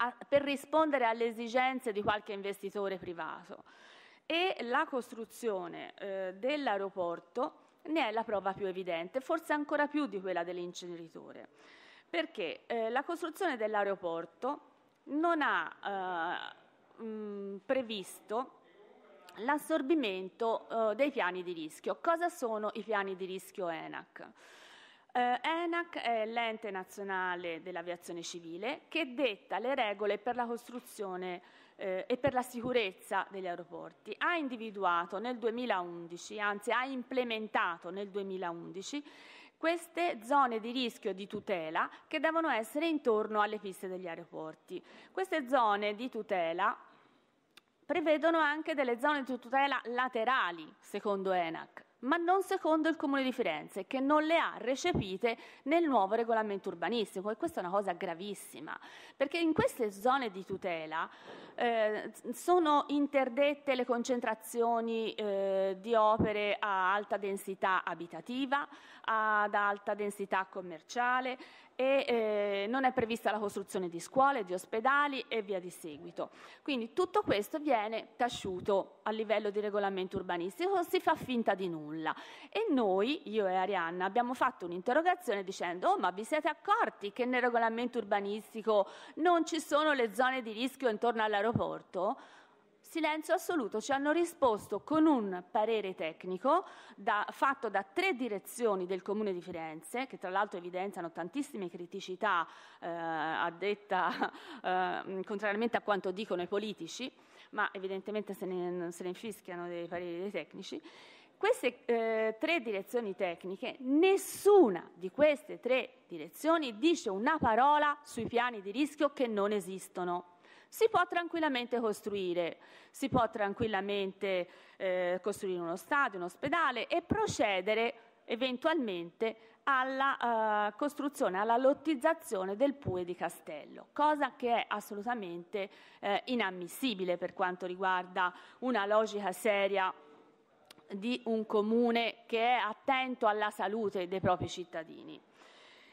a, per rispondere alle esigenze di qualche investitore privato. E la costruzione eh, dell'aeroporto ne è la prova più evidente, forse ancora più di quella dell'inceneritore, perché eh, la costruzione dell'aeroporto non ha eh, mh, previsto l'assorbimento eh, dei piani di rischio. Cosa sono i piani di rischio ENAC? Eh, ENAC è l'ente nazionale dell'aviazione civile che detta le regole per la costruzione eh, e per la sicurezza degli aeroporti. Ha individuato nel 2011, anzi ha implementato nel 2011, queste zone di rischio di tutela che devono essere intorno alle piste degli aeroporti. Queste zone di tutela prevedono anche delle zone di tutela laterali, secondo ENAC, ma non secondo il Comune di Firenze, che non le ha recepite nel nuovo regolamento urbanistico. E questa è una cosa gravissima, perché in queste zone di tutela eh, sono interdette le concentrazioni eh, di opere a alta densità abitativa, ad alta densità commerciale, e eh, non è prevista la costruzione di scuole, di ospedali e via di seguito. Quindi tutto questo viene tasciuto a livello di regolamento urbanistico, si fa finta di nulla. E noi, io e Arianna, abbiamo fatto un'interrogazione dicendo oh ma vi siete accorti che nel regolamento urbanistico non ci sono le zone di rischio intorno all'aeroporto? Silenzio assoluto, ci hanno risposto con un parere tecnico da, fatto da tre direzioni del Comune di Firenze, che tra l'altro evidenziano tantissime criticità, eh, a eh, contrariamente a quanto dicono i politici, ma evidentemente se ne, se ne infischiano dei pareri dei tecnici. Queste eh, tre direzioni tecniche, nessuna di queste tre direzioni dice una parola sui piani di rischio che non esistono si può tranquillamente costruire, si può tranquillamente eh, costruire uno stadio, un ospedale e procedere eventualmente alla eh, costruzione, alla lottizzazione del PUE di Castello, cosa che è assolutamente eh, inammissibile per quanto riguarda una logica seria di un comune che è attento alla salute dei propri cittadini.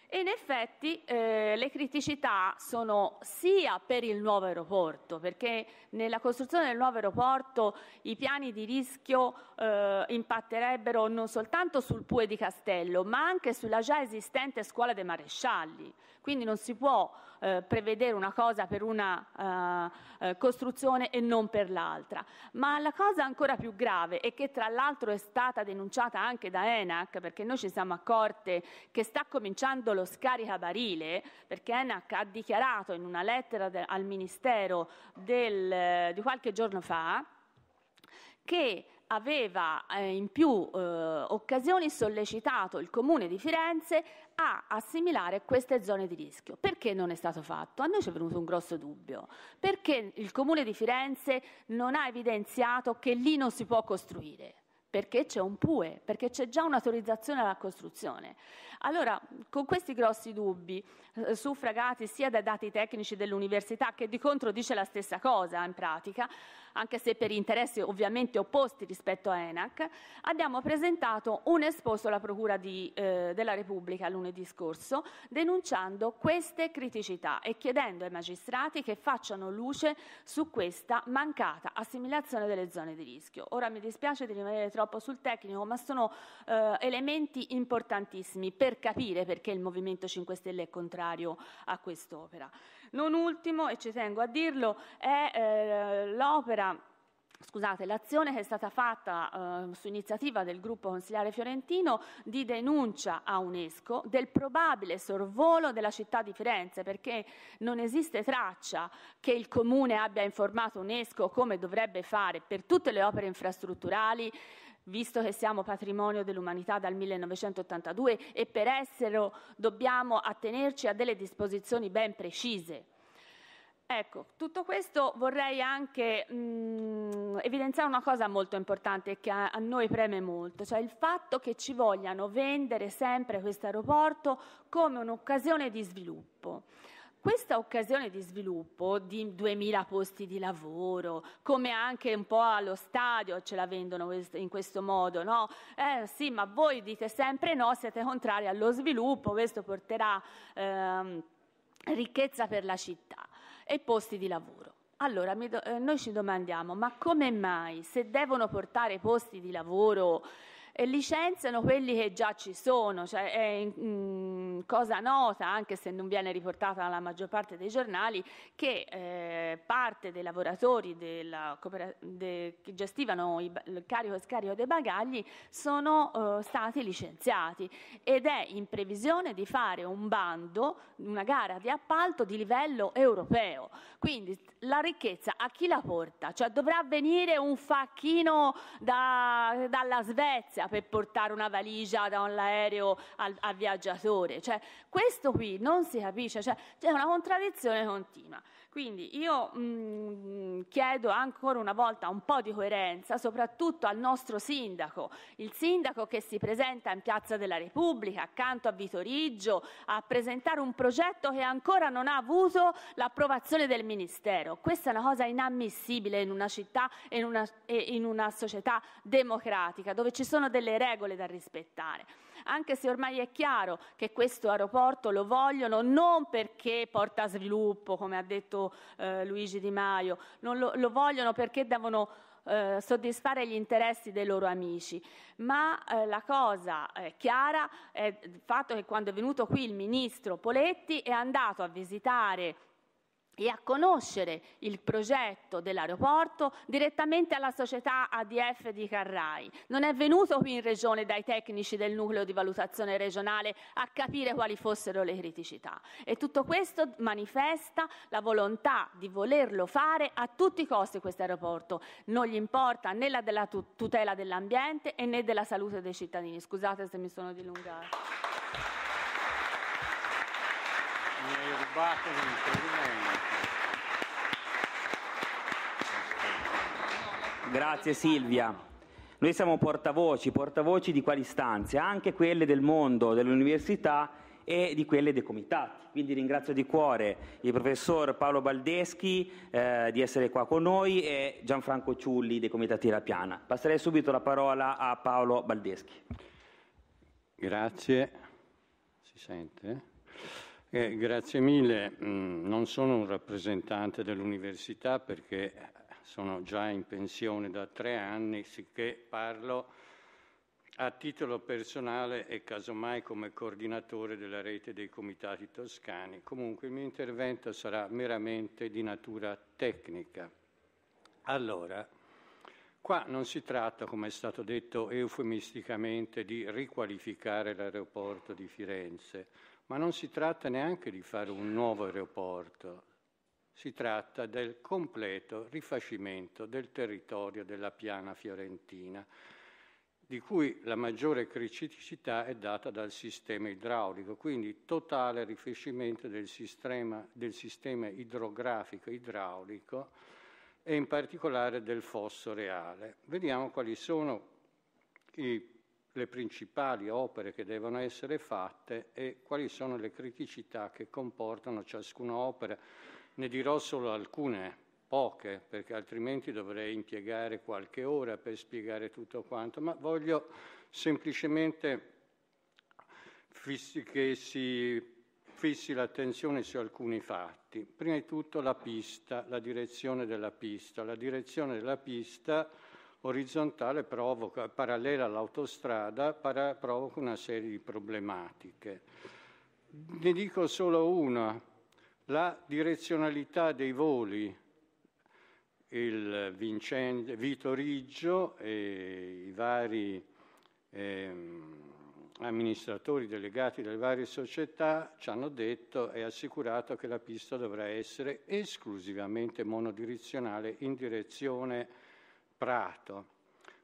E in effetti eh, le criticità sono sia per il nuovo aeroporto, perché nella costruzione del nuovo aeroporto i piani di rischio eh, impatterebbero non soltanto sul Pue di Castello, ma anche sulla già esistente scuola dei marescialli. Quindi non si può eh, prevedere una cosa per una eh, eh, costruzione e non per l'altra. Ma la cosa ancora più grave e che tra l'altro è stata denunciata anche da ENAC, perché noi ci siamo accorte che sta cominciando solo scaricabarile, perché ENAC ha dichiarato in una lettera de, al Ministero del, di qualche giorno fa che aveva eh, in più eh, occasioni sollecitato il Comune di Firenze a assimilare queste zone di rischio. Perché non è stato fatto? A noi ci è venuto un grosso dubbio. Perché il Comune di Firenze non ha evidenziato che lì non si può costruire? perché c'è un PUE, perché c'è già un'autorizzazione alla costruzione. Allora, con questi grossi dubbi, eh, suffragati sia dai dati tecnici dell'università che di contro dice la stessa cosa in pratica, anche se per interessi ovviamente opposti rispetto a ENAC, abbiamo presentato un esposto alla Procura di, eh, della Repubblica lunedì scorso denunciando queste criticità e chiedendo ai magistrati che facciano luce su questa mancata assimilazione delle zone di rischio. Ora mi dispiace di rimanere troppo sul tecnico, ma sono eh, elementi importantissimi per capire perché il Movimento 5 Stelle è contrario a quest'opera. Non ultimo, e ci tengo a dirlo, è eh, l'opera Scusate, l'azione che è stata fatta eh, su iniziativa del gruppo consigliare fiorentino di denuncia a UNESCO del probabile sorvolo della città di Firenze, perché non esiste traccia che il comune abbia informato UNESCO come dovrebbe fare per tutte le opere infrastrutturali visto che siamo patrimonio dell'umanità dal 1982 e per esserlo dobbiamo attenerci a delle disposizioni ben precise. Ecco, tutto questo vorrei anche mh, mm, evidenziare una cosa molto importante che a, a noi preme molto, cioè il fatto che ci vogliano vendere sempre questo aeroporto come un'occasione di sviluppo questa occasione di sviluppo di 2000 posti di lavoro, come anche un po' allo stadio ce la vendono in questo modo, no? Eh, sì, ma voi dite sempre no, siete contrari allo sviluppo, questo porterà ehm, ricchezza per la città e posti di lavoro. Allora, eh, noi ci domandiamo, ma come mai se devono portare posti di lavoro e licenziano quelli che già ci sono, cioè è mh, mm, cosa nota, anche se non viene riportata dalla maggior parte dei giornali, che eh, parte dei lavoratori della, de, che gestivano i, il carico e scarico dei bagagli sono eh, stati licenziati ed è in previsione di fare un bando, una gara di appalto di livello europeo. Quindi la ricchezza a chi la porta? Cioè dovrà venire un facchino da, dalla Svezia per portare una valigia da un aereo al, al viaggiatore. Cioè, questo qui non si capisce, cioè, è una contraddizione continua. Quindi io mh, mm, chiedo ancora una volta un po' di coerenza, soprattutto al nostro sindaco, il sindaco che si presenta in Piazza della Repubblica accanto a Vitoriggio a presentare un progetto che ancora non ha avuto l'approvazione del Ministero. Questa è una cosa inammissibile in una città e in in una società democratica dove ci sono delle regole da rispettare anche se ormai è chiaro che questo aeroporto lo vogliono non perché porta sviluppo, come ha detto eh, Luigi Di Maio, lo, lo vogliono perché devono eh, soddisfare gli interessi dei loro amici. Ma eh, la cosa eh, chiara è il fatto che quando è venuto qui il ministro Poletti è andato a visitare e a conoscere il progetto dell'aeroporto direttamente alla società ADF di Carrai. Non è venuto qui in regione dai tecnici del nucleo di valutazione regionale a capire quali fossero le criticità e tutto questo manifesta la volontà di volerlo fare a tutti i costi questo aeroporto. Non gli importa né la della tutela dell'ambiente né della salute dei cittadini. Scusate se mi sono dilungata. Mi hai rubato l'intervento. Grazie Silvia. Noi siamo portavoci, portavoci di quali stanze? Anche quelle del mondo, dell'università e di quelle dei comitati. Quindi ringrazio di cuore il professor Paolo Baldeschi eh, di essere qua con noi e Gianfranco Ciulli dei comitati La Piana. Passerei subito la parola a Paolo Baldeschi. Grazie, si sente? Eh, grazie mille, mm, non sono un rappresentante dell'università perché sono già in pensione da tre anni, sicché parlo a titolo personale e casomai come coordinatore della rete dei comitati toscani. Comunque il mio intervento sarà meramente di natura tecnica. Allora, qua non si tratta, come è stato detto eufemisticamente, di riqualificare l'aeroporto di Firenze, ma non si tratta neanche di fare un nuovo aeroporto, si tratta del completo rifacimento del territorio della piana fiorentina, di cui la maggiore criticità è data dal sistema idraulico, quindi totale rifacimento del sistema, del sistema idrografico idraulico e in particolare del fosso reale. Vediamo quali sono i le principali opere che devono essere fatte e quali sono le criticità che comportano ciascuna opera ne dirò solo alcune, poche, perché altrimenti dovrei impiegare qualche ora per spiegare tutto quanto, ma voglio semplicemente che si fissi l'attenzione su alcuni fatti. Prima di tutto la pista, la direzione della pista. La direzione della pista orizzontale provoca, parallela all'autostrada para, provoca una serie di problematiche. Ne dico solo una, la direzionalità dei voli, il Vincent, Vito Riggio e i vari ehm, amministratori delegati delle varie società ci hanno detto e assicurato che la pista dovrà essere esclusivamente monodirezionale in direzione Prato.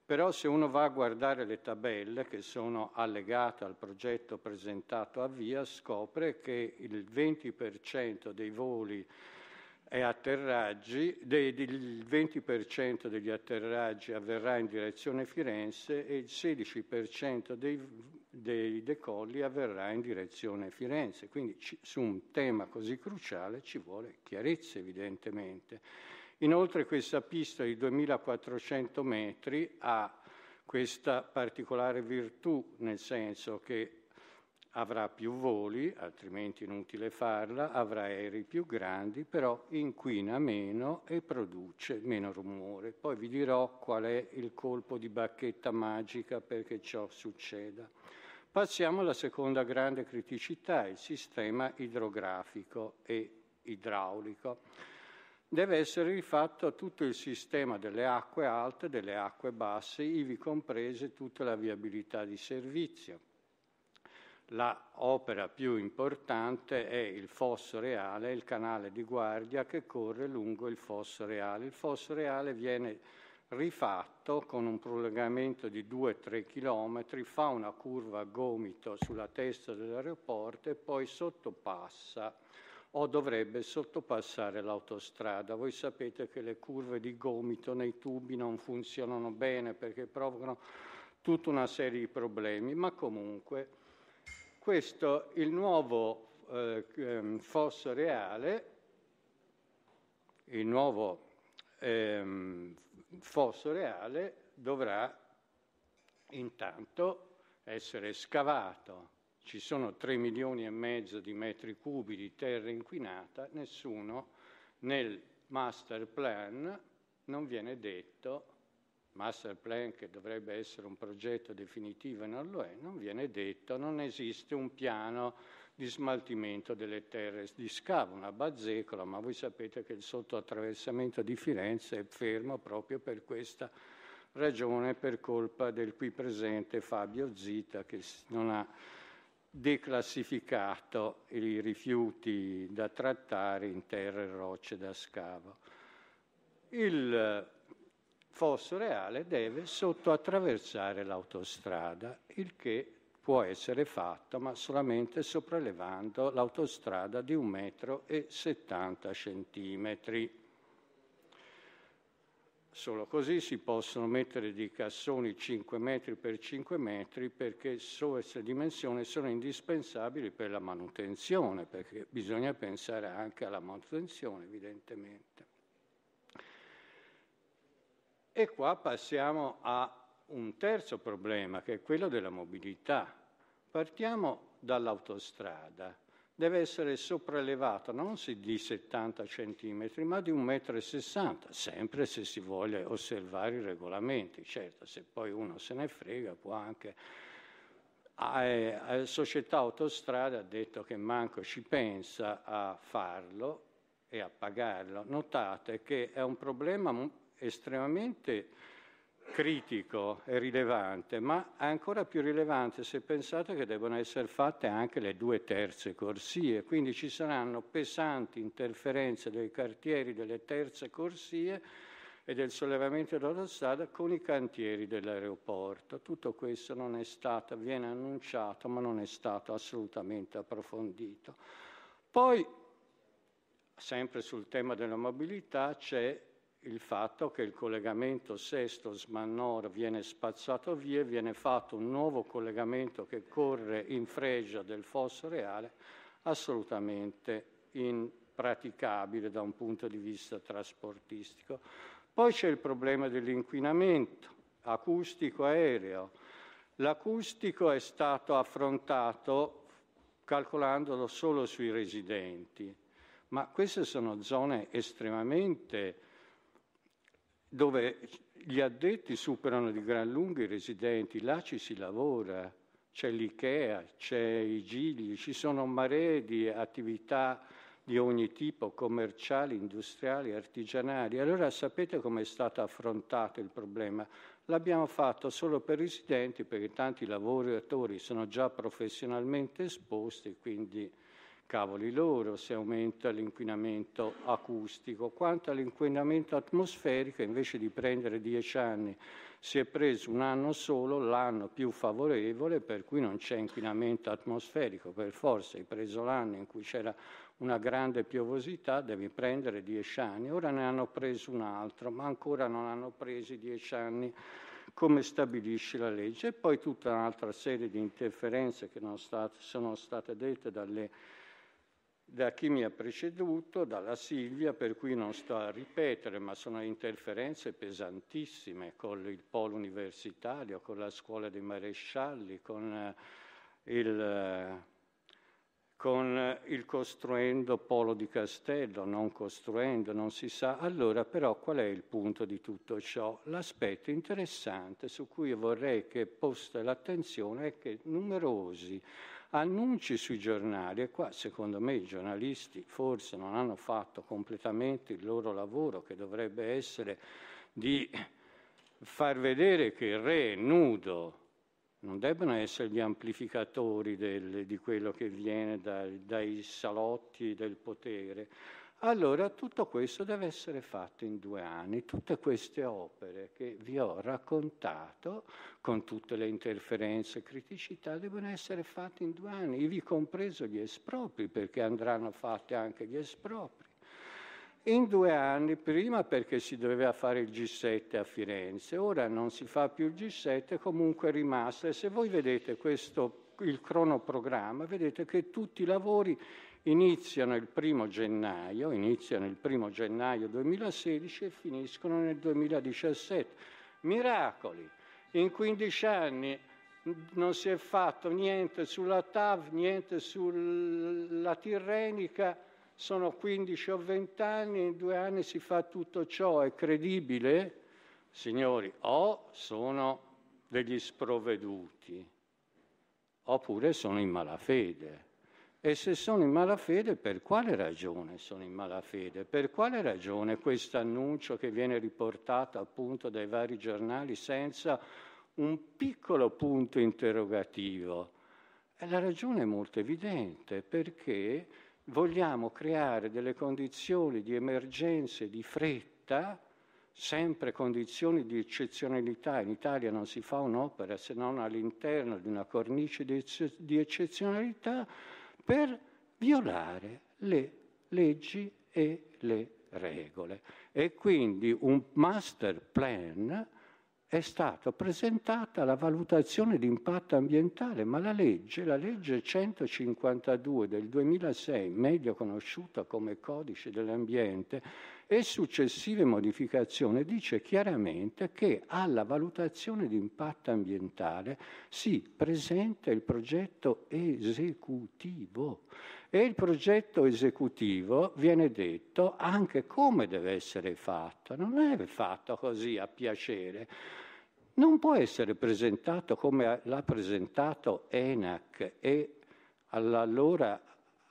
Però se uno va a guardare le tabelle che sono allegate al progetto presentato a VIA, scopre che il 20% dei voli e atterraggi, il 20% degli atterraggi avverrà in direzione Firenze e il 16% dei, dei decolli avverrà in direzione Firenze. Quindi ci, su un tema così cruciale ci vuole chiarezza evidentemente. Inoltre questa pista di 2400 metri ha questa particolare virtù, nel senso che avrà più voli, altrimenti inutile farla, avrà aerei più grandi, però inquina meno e produce meno rumore. Poi vi dirò qual è il colpo di bacchetta magica perché ciò succeda. Passiamo alla seconda grande criticità, il sistema idrografico e idraulico deve essere rifatto tutto il sistema delle acque alte, delle acque basse, ivi comprese tutta la viabilità di servizio. La opera più importante è il fosso reale, il canale di guardia che corre lungo il fosso reale. Il fosso reale viene rifatto con un prolungamento di 2-3 km, fa una curva a gomito sulla testa dell'aeroporto e poi sottopassa o dovrebbe sottopassare l'autostrada. Voi sapete che le curve di gomito nei tubi non funzionano bene perché provocano tutta una serie di problemi, ma comunque questo il nuovo eh, ehm, FOS reale, il nuovo eh, FOS reale dovrà intanto essere scavato ci sono 3 milioni e mezzo di metri cubi di terra inquinata, nessuno nel master plan non viene detto, master plan che dovrebbe essere un progetto definitivo e non lo è, non viene detto, non esiste un piano di smaltimento delle terre di scavo, una bazzecola, ma voi sapete che il sottoattraversamento di Firenze è fermo proprio per questa ragione, per colpa del qui presente Fabio Zita che non ha declassificato i rifiuti da trattare in terre e rocce da scavo. Il fosso reale deve sottoattraversare l'autostrada, il che può essere fatto ma solamente sopraelevando l'autostrada di 1,70 m. Solo così si possono mettere dei cassoni 5 metri per 5 metri perché queste dimensioni sono indispensabili per la manutenzione, perché bisogna pensare anche alla manutenzione evidentemente. E qua passiamo a un terzo problema che è quello della mobilità. Partiamo dall'autostrada deve essere sopraelevata non di 70 cm, ma di 1,60 m, sempre se si vuole osservare i regolamenti. Certo, se poi uno se ne frega può anche... La eh, società autostrada ha detto che manco ci pensa a farlo e a pagarlo. Notate che è un problema estremamente critico e rilevante, ma ancora più rilevante se pensate che devono essere fatte anche le due terze corsie, quindi ci saranno pesanti interferenze dei cartieri delle terze corsie e del sollevamento della strada con i cantieri dell'aeroporto. Tutto questo non è stato, viene annunciato, ma non è stato assolutamente approfondito. Poi, sempre sul tema della mobilità, c'è il fatto che il collegamento Sesto-Smannor viene spazzato via e viene fatto un nuovo collegamento che corre in fregia del fosso reale assolutamente impraticabile da un punto di vista trasportistico. Poi c'è il problema dell'inquinamento acustico aereo. L'acustico è stato affrontato calcolandolo solo sui residenti, ma queste sono zone estremamente dove gli addetti superano di gran lunga i residenti, là ci si lavora, c'è l'IKEA, c'è i Gigli, ci sono maree di attività di ogni tipo, commerciali, industriali, artigianali. Allora sapete come è stato affrontato il problema? L'abbiamo fatto solo per i residenti perché tanti lavoratori sono già professionalmente esposti, quindi cavoli loro se aumenta l'inquinamento acustico. Quanto all'inquinamento atmosferico, invece di prendere dieci anni, si è preso un anno solo, l'anno più favorevole, per cui non c'è inquinamento atmosferico. Per forza hai preso l'anno in cui c'era una grande piovosità, devi prendere dieci anni. Ora ne hanno preso un altro, ma ancora non hanno preso i dieci anni come stabilisce la legge, e poi tutta un'altra serie di interferenze che state, sono state dette dalle da chi mi ha preceduto, dalla Silvia, per cui non sto a ripetere, ma sono interferenze pesantissime con il polo universitario, con la scuola dei marescialli, con eh, il, eh, con eh, il costruendo polo di Castello, non costruendo, non si sa. Allora però qual è il punto di tutto ciò? L'aspetto interessante su cui vorrei che poste l'attenzione è che numerosi annunci sui giornali e qua secondo me i giornalisti forse non hanno fatto completamente il loro lavoro che dovrebbe essere di far vedere che il re è nudo, non debbono essere gli amplificatori del, di quello che viene da, dai salotti del potere, allora tutto questo deve essere fatto in due anni, tutte queste opere che vi ho raccontato, con tutte le interferenze e criticità, devono essere fatte in due anni, vi compreso gli espropri, perché andranno fatte anche gli espropri. In due anni, prima perché si doveva fare il G7 a Firenze, ora non si fa più il G7, comunque è rimasto. E se voi vedete questo, il cronoprogramma, vedete che tutti i lavori iniziano il primo gennaio, iniziano il primo gennaio 2016 e finiscono nel 2017. Miracoli! In 15 anni non si è fatto niente sulla TAV, niente sulla Tirrenica, sono 15 o 20 anni, in due anni si fa tutto ciò, è credibile? Signori, o sono degli sprovveduti, oppure sono in malafede. E se sono in malafede, per quale ragione sono in malafede? Per quale ragione questo annuncio che viene riportato appunto dai vari giornali senza un piccolo punto interrogativo? E la ragione è molto evidente, perché vogliamo creare delle condizioni di emergenze di fretta, sempre condizioni di eccezionalità. In Italia non si fa un'opera se non all'interno di una cornice di, eccezionalità per violare le leggi e le regole. E quindi un master plan è stata presentata la valutazione di impatto ambientale, ma la legge, la legge 152 del 2006, meglio conosciuta come codice dell'ambiente, e successive modificazioni, dice chiaramente che alla valutazione di impatto ambientale si presenta il progetto esecutivo e il progetto esecutivo viene detto anche come deve essere fatto, non è fatto così a piacere non può essere presentato come l'ha presentato ENAC e all'allora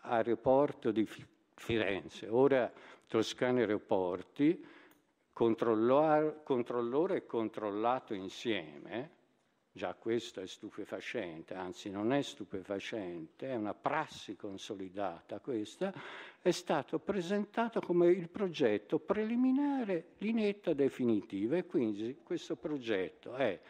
aeroporto di Firenze, ora Toscana Aeroporti, controllore e controllato insieme, già questo è stupefacente, anzi non è stupefacente, è una prassi consolidata questa, è stato presentato come il progetto preliminare linetta definitiva e quindi questo progetto è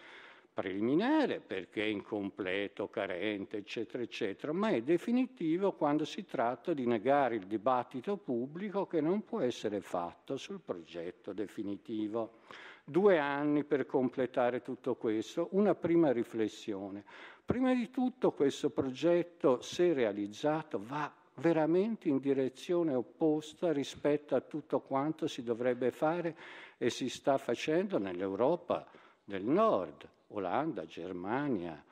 preliminare perché è incompleto, carente, eccetera, eccetera, ma è definitivo quando si tratta di negare il dibattito pubblico che non può essere fatto sul progetto definitivo. Due anni per completare tutto questo, una prima riflessione. Prima di tutto questo progetto, se realizzato, va veramente in direzione opposta rispetto a tutto quanto si dovrebbe fare e si sta facendo nell'Europa del Nord, Olanda, Germania,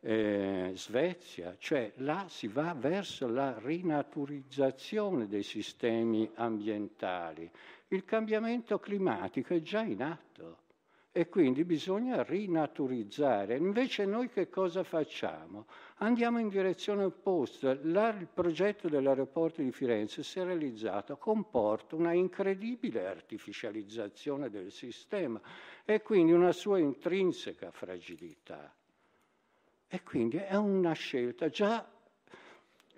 eh, Svezia, cioè là si va verso la rinaturizzazione dei sistemi ambientali. Il cambiamento climatico è già in atto e quindi bisogna rinaturizzare. Invece noi che cosa facciamo? Andiamo in direzione opposta. La, il progetto dell'aeroporto di Firenze, se realizzato, comporta una incredibile artificializzazione del sistema e quindi una sua intrinseca fragilità. E quindi è una scelta già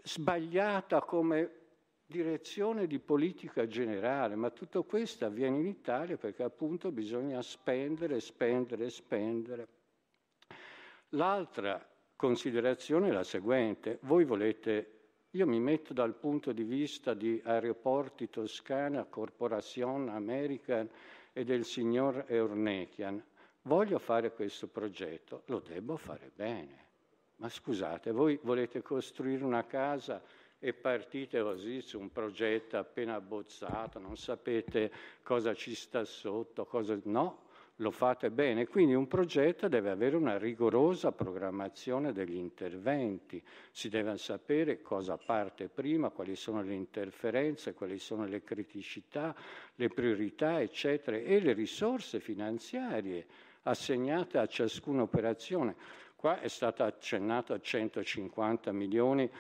sbagliata come direzione di politica generale, ma tutto questo avviene in Italia perché appunto bisogna spendere, spendere, spendere. L'altra considerazione è la seguente, voi volete, io mi metto dal punto di vista di Aeroporti Toscana, Corporation American e del signor Eurnechian, voglio fare questo progetto, lo devo fare bene. Ma scusate, voi volete costruire una casa è partito così su un progetto appena abbozzato, non sapete cosa ci sta sotto, cosa... no, lo fate bene. Quindi un progetto deve avere una rigorosa programmazione degli interventi, si deve sapere cosa parte prima, quali sono le interferenze, quali sono le criticità, le priorità, eccetera, e le risorse finanziarie assegnate a ciascuna operazione. Qua è stato accennato a 150 milioni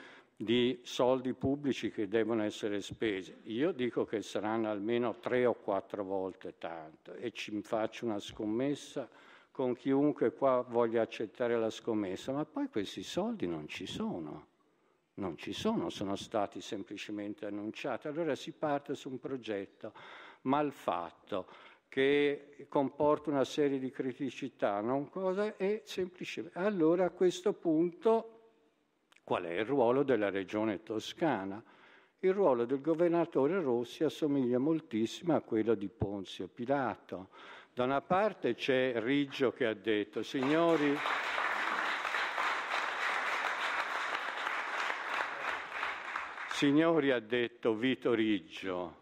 di soldi pubblici che devono essere spesi. Io dico che saranno almeno tre o quattro volte tanto e ci faccio una scommessa con chiunque qua voglia accettare la scommessa, ma poi questi soldi non ci sono, non ci sono, sono stati semplicemente annunciati. Allora si parte su un progetto malfatto che comporta una serie di criticità, non cosa, e semplicemente... Allora a questo punto Qual è il ruolo della regione toscana? Il ruolo del governatore Rossi assomiglia moltissimo a quello di Ponzio Pilato. Da una parte c'è Riggio che ha detto, signori... Signori, ha detto Vito Riggio,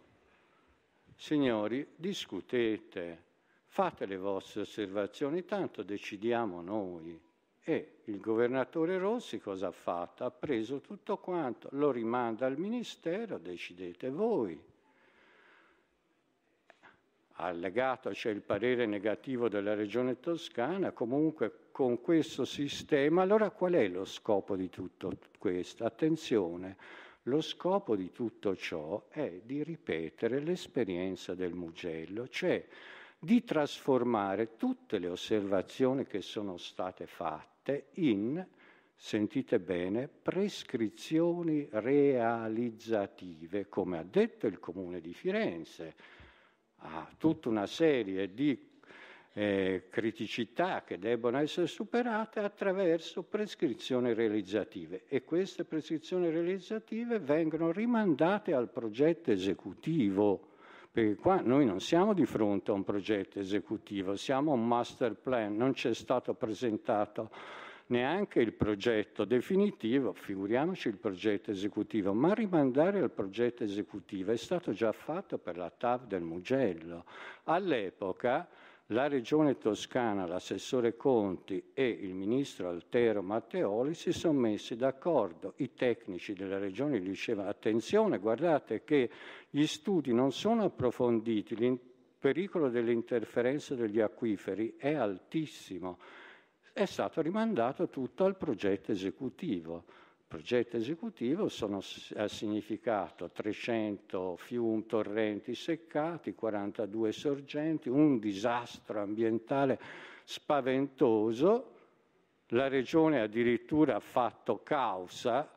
signori, discutete, fate le vostre osservazioni, tanto decidiamo noi. E il governatore Rossi cosa ha fatto? Ha preso tutto quanto, lo rimanda al Ministero, decidete voi. Allegato c'è il parere negativo della Regione Toscana, comunque con questo sistema. Allora qual è lo scopo di tutto questo? Attenzione, lo scopo di tutto ciò è di ripetere l'esperienza del Mugello, cioè di trasformare tutte le osservazioni che sono state fatte fatte in, sentite bene, prescrizioni realizzative, come ha detto il Comune di Firenze, ha tutta una serie di eh, criticità che debbono essere superate attraverso prescrizioni realizzative e queste prescrizioni realizzative vengono rimandate al progetto esecutivo perché qua noi non siamo di fronte a un progetto esecutivo, siamo un master plan, non ci è stato presentato neanche il progetto definitivo, figuriamoci il progetto esecutivo, ma rimandare al progetto esecutivo è stato già fatto per la TAV del Mugello. All'epoca la Regione Toscana, l'assessore Conti e il ministro Altero Matteoli si sono messi d'accordo, i tecnici della Regione dicevano attenzione, guardate che gli studi non sono approfonditi, il pericolo dell'interferenza degli acquiferi è altissimo, è stato rimandato tutto al progetto esecutivo progetto esecutivo sono, ha significato 300 fiumi torrenti seccati, 42 sorgenti, un disastro ambientale spaventoso. La regione addirittura ha fatto causa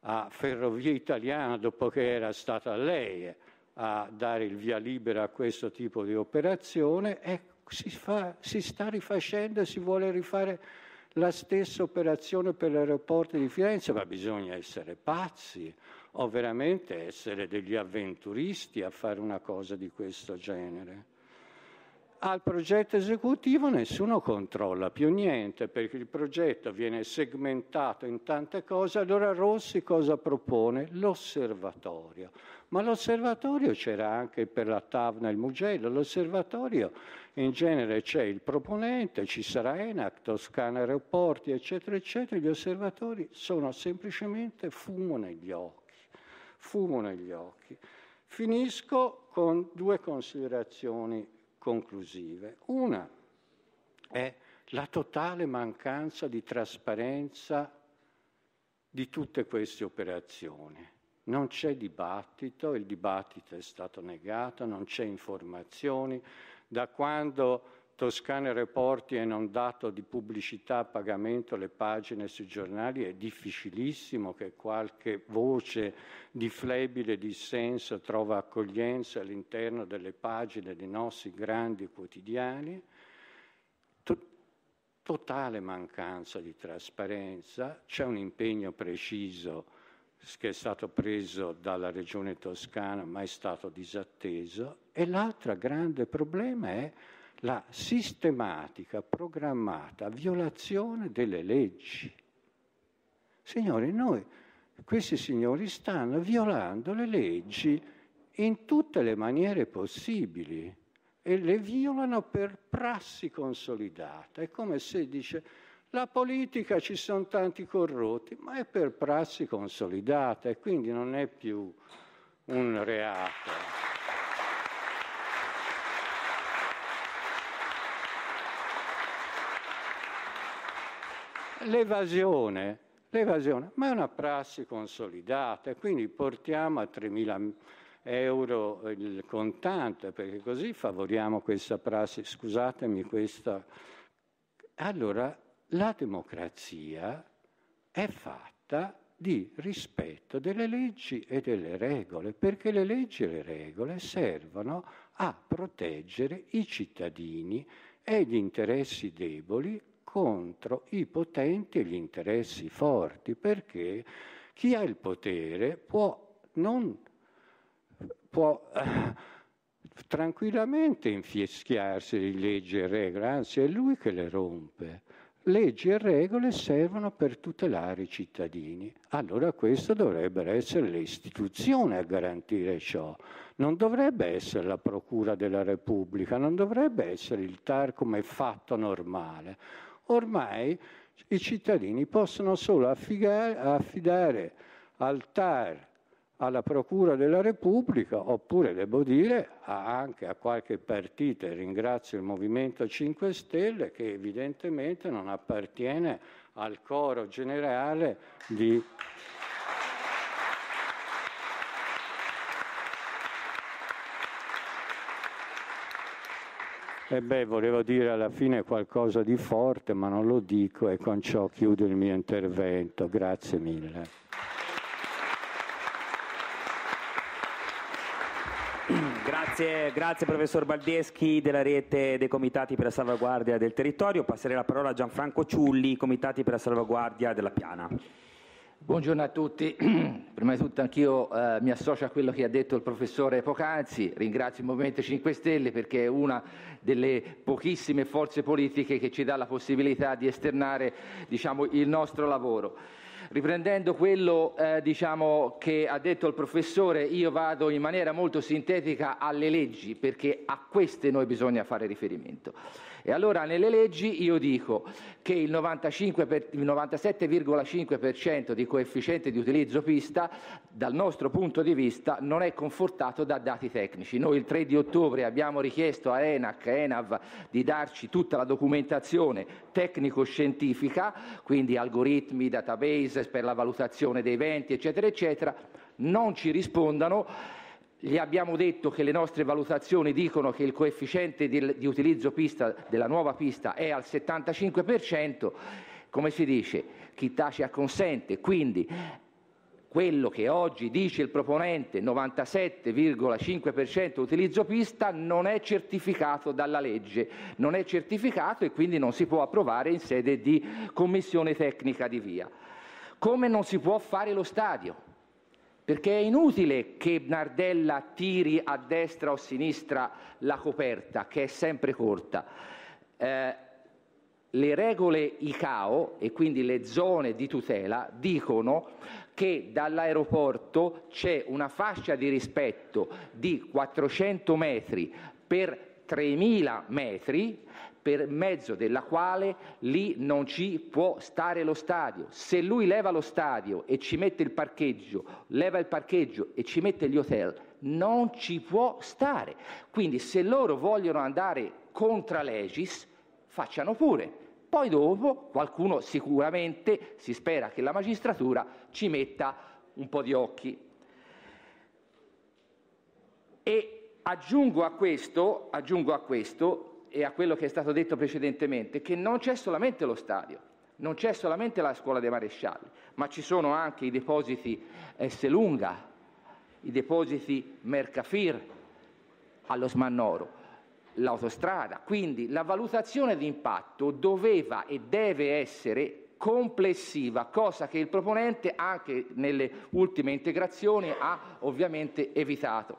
a Ferrovie Italiane dopo che era stata lei a dare il via libera a questo tipo di operazione e ecco, si, fa, si sta rifacendo e si vuole rifare la stessa operazione per l'aeroporto di Firenze, ma bisogna essere pazzi o veramente essere degli avventuristi a fare una cosa di questo genere. Al progetto esecutivo nessuno controlla più niente perché il progetto viene segmentato in tante cose. Allora Rossi cosa propone? L'osservatorio. Ma l'osservatorio c'era anche per la Tavna e il Mugello. L'osservatorio in genere c'è il proponente, ci sarà ENAC, Toscana Aeroporti, eccetera, eccetera, gli osservatori sono semplicemente fumo negli occhi, fumo negli occhi. Finisco con due considerazioni conclusive. Una è la totale mancanza di trasparenza di tutte queste operazioni. Non c'è dibattito, il dibattito è stato negato, non c'è informazioni, da quando Toscane Reporti è inondato di pubblicità a pagamento le pagine sui giornali, è difficilissimo che qualche voce di flebile dissenso trova accoglienza all'interno delle pagine dei nostri grandi quotidiani. Totale mancanza di trasparenza, c'è un impegno preciso che è stato preso dalla regione toscana ma è stato disatteso e l'altro grande problema è la sistematica, programmata violazione delle leggi. Signori, noi, questi signori stanno violando le leggi in tutte le maniere possibili e le violano per prassi consolidata. È come se dice la politica ci sono tanti corrotti, ma è per prassi consolidata e quindi non è più un reato. L'evasione, l'evasione, ma è una prassi consolidata e quindi portiamo a 3.000 euro il contante perché così favoriamo questa prassi. Scusatemi questa. Allora la democrazia è fatta di rispetto delle leggi e delle regole, perché le leggi e le regole servono a proteggere i cittadini e gli interessi deboli contro i potenti e gli interessi forti, perché chi ha il potere può, non, può eh, tranquillamente infischiarsi di leggi e regole, anzi è lui che le rompe leggi e regole servono per tutelare i cittadini. Allora questa dovrebbe essere l'istituzione a garantire ciò, non dovrebbe essere la Procura della Repubblica, non dovrebbe essere il TAR come fatto normale. Ormai i cittadini possono solo affidare al TAR alla Procura della Repubblica, oppure devo dire anche a qualche partita, e ringrazio il Movimento 5 Stelle, che evidentemente non appartiene al coro generale di E beh, volevo dire alla fine qualcosa di forte, ma non lo dico e con ciò chiudo il mio intervento. Grazie mille. Grazie, grazie professor Baldeschi della rete dei comitati per la salvaguardia del territorio. Passerei la parola a Gianfranco Ciulli, comitati per la salvaguardia della piana. Buongiorno a tutti, prima di tutto anch'io eh, mi associo a quello che ha detto il professore Pocanzi, ringrazio il Movimento 5 Stelle perché è una delle pochissime forze politiche che ci dà la possibilità di esternare diciamo, il nostro lavoro riprendendo quello eh, diciamo, che ha detto il professore, io vado in maniera molto sintetica alle leggi, perché a queste noi bisogna fare riferimento. E allora nelle leggi io dico che il, 95 per, il 97,5% di coefficiente di utilizzo pista dal nostro punto di vista non è confortato da dati tecnici. Noi il 3 di ottobre abbiamo richiesto a ENAC, a ENAV di darci tutta la documentazione tecnico-scientifica, quindi algoritmi, database per la valutazione dei venti, eccetera, eccetera, non ci rispondano gli abbiamo detto che le nostre valutazioni dicono che il coefficiente di, di utilizzo pista, della nuova pista è al 75%, come si dice, chi tace acconsente, quindi quello che oggi dice il proponente 97,5% utilizzo pista non è certificato dalla legge, non è certificato e quindi non si può approvare in sede di commissione tecnica di via. Come non si può fare lo stadio? Perché è inutile che Nardella tiri a destra o a sinistra la coperta, che è sempre corta. Eh, le regole ICAO e quindi le zone di tutela dicono che dall'aeroporto c'è una fascia di rispetto di 400 metri per 3.000 metri per mezzo della quale lì non ci può stare lo stadio. Se lui leva lo stadio e ci mette il parcheggio, leva il parcheggio e ci mette gli hotel, non ci può stare. Quindi se loro vogliono andare contra legis, facciano pure. Poi dopo qualcuno sicuramente, si spera che la magistratura ci metta un po' di occhi. E aggiungo a questo, aggiungo a questo e a quello che è stato detto precedentemente, che non c'è solamente lo stadio, non c'è solamente la scuola dei marescialli, ma ci sono anche i depositi Esselunga, i depositi Mercafir allo Smannoro, l'autostrada. Quindi la valutazione di impatto doveva e deve essere complessiva, cosa che il proponente anche nelle ultime integrazioni ha ovviamente evitato.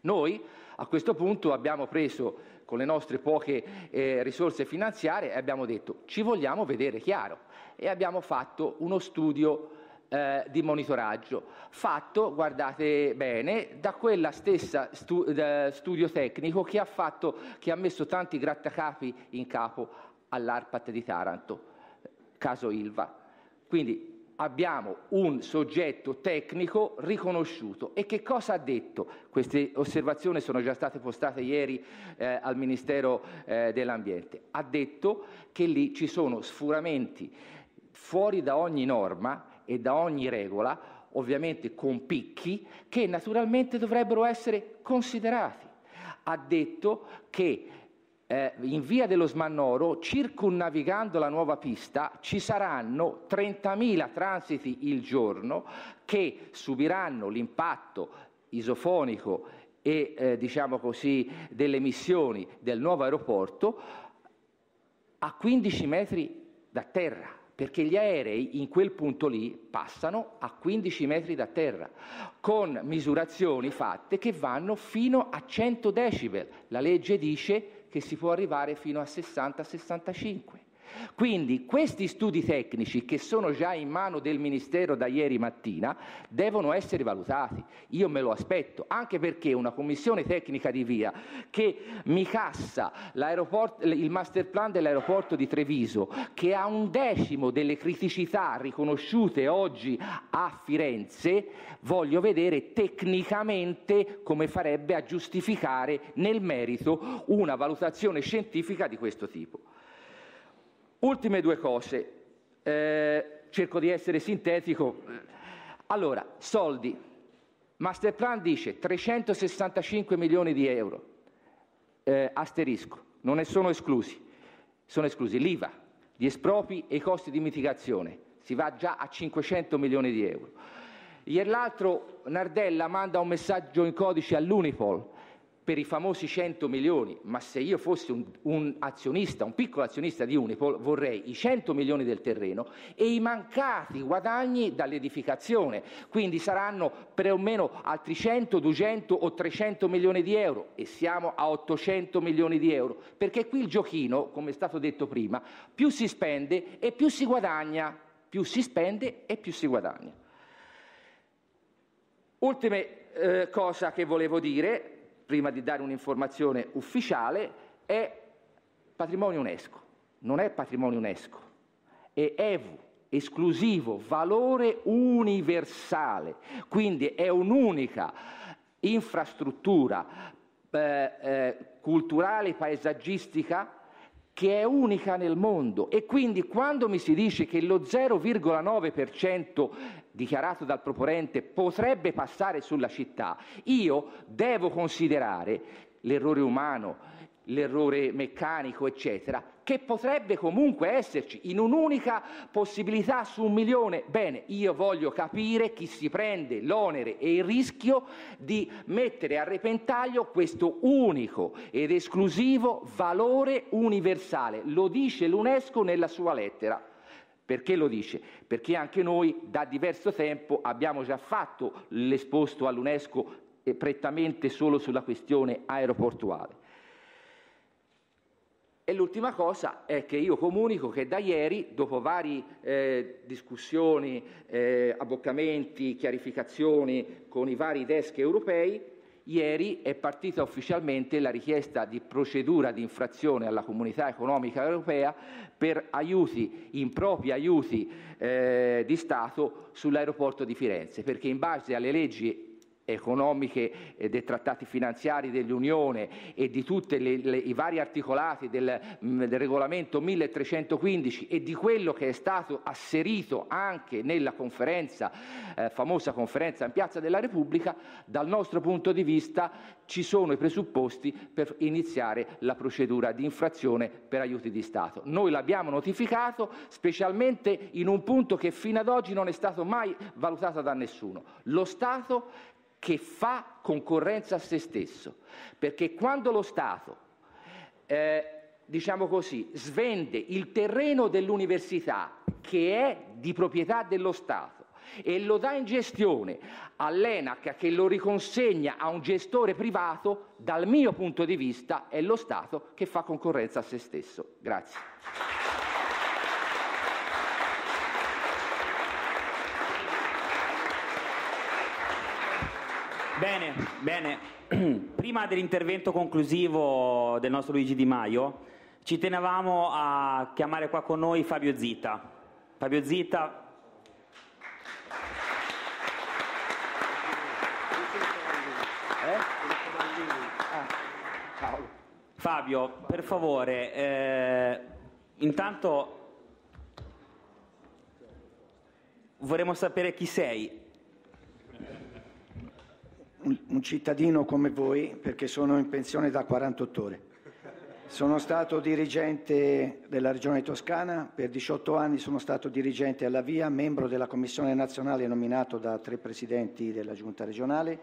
Noi a questo punto abbiamo preso con le nostre poche eh, risorse finanziarie e abbiamo detto ci vogliamo vedere chiaro e abbiamo fatto uno studio eh, di monitoraggio fatto, guardate bene, da quella stessa stu- da studio tecnico che ha, fatto, che ha messo tanti grattacapi in capo all'ARPAT di Taranto, caso Ilva. Quindi abbiamo un soggetto tecnico riconosciuto. E che cosa ha detto? Queste osservazioni sono già state postate ieri eh, al Ministero eh, dell'Ambiente. Ha detto che lì ci sono sfuramenti fuori da ogni norma e da ogni regola, ovviamente con picchi, che naturalmente dovrebbero essere considerati. Ha detto che eh, in via dello Smannoro, circunnavigando la nuova pista, ci saranno 30.000 transiti il giorno che subiranno l'impatto isofonico e eh, diciamo così, delle emissioni del nuovo aeroporto a 15 metri da terra, perché gli aerei in quel punto lì passano a 15 metri da terra, con misurazioni fatte che vanno fino a 100 decibel. La legge dice che si può arrivare fino a 60-65. Quindi questi studi tecnici che sono già in mano del Ministero da ieri mattina devono essere valutati. Io me lo aspetto, anche perché una commissione tecnica di via che mi cassa il master plan dell'aeroporto di Treviso, che ha un decimo delle criticità riconosciute oggi a Firenze, voglio vedere tecnicamente come farebbe a giustificare nel merito una valutazione scientifica di questo tipo. Ultime due cose, eh, cerco di essere sintetico. Allora, soldi. Masterplan dice 365 milioni di euro, eh, asterisco, non ne sono esclusi, sono esclusi l'IVA, gli espropri e i costi di mitigazione, si va già a 500 milioni di euro. Ieri l'altro Nardella manda un messaggio in codice all'Unipol, per i famosi 100 milioni, ma se io fossi un, un, azionista, un piccolo azionista di Unipol, vorrei i 100 milioni del terreno e i mancati guadagni dall'edificazione, quindi saranno per o meno altri 100, 200 o 300 milioni di euro e siamo a 800 milioni di euro, perché qui il giochino, come è stato detto prima, più si spende e più si guadagna, più si spende e più si guadagna. Ultima eh, cosa che volevo dire, prima di dare un'informazione ufficiale, è patrimonio UNESCO, non è patrimonio UNESCO, è EVU, esclusivo, valore universale, quindi è un'unica infrastruttura eh, eh, culturale, paesaggistica, che è unica nel mondo e quindi quando mi si dice che lo 0,9% dichiarato dal proponente potrebbe passare sulla città, io devo considerare l'errore umano, l'errore meccanico, eccetera, che potrebbe comunque esserci in un'unica possibilità su un milione. Bene, io voglio capire chi si prende l'onere e il rischio di mettere a repentaglio questo unico ed esclusivo valore universale. Lo dice l'UNESCO nella sua lettera. Perché lo dice? Perché anche noi da diverso tempo abbiamo già fatto l'esposto all'UNESCO eh, prettamente solo sulla questione aeroportuale. E l'ultima cosa è che io comunico che da ieri, dopo varie eh, discussioni, eh, abboccamenti, chiarificazioni con i vari desk europei, ieri è partita ufficialmente la richiesta di procedura di infrazione alla comunità economica europea per aiuti, impropri aiuti eh, di Stato sull'aeroporto di Firenze, perché in base alle leggi economiche eh, dei trattati finanziari dell'Unione e di tutti i vari articolati del, mh, mm, del, regolamento 1315 e di quello che è stato asserito anche nella conferenza, eh, famosa conferenza in Piazza della Repubblica, dal nostro punto di vista ci sono i presupposti per iniziare la procedura di infrazione per aiuti di Stato. Noi l'abbiamo notificato specialmente in un punto che fino ad oggi non è stato mai valutato da nessuno. Lo Stato che fa concorrenza a se stesso, perché quando lo Stato, eh, diciamo così, svende il terreno dell'università che è di proprietà dello Stato, e lo dà in gestione all'ENAC che lo riconsegna a un gestore privato, dal mio punto di vista è lo Stato che fa concorrenza a se stesso. Grazie. Bene, bene. Prima dell'intervento conclusivo del nostro Luigi Di Maio, ci tenevamo a chiamare qua con noi Fabio Zita. Fabio Zita. Eh? Fabio, per favore, eh, intanto vorremmo sapere chi sei un, cittadino come voi perché sono in pensione da 48 ore. Sono stato dirigente della Regione Toscana, per 18 anni sono stato dirigente alla VIA, membro della Commissione nazionale nominato da tre presidenti della Giunta regionale,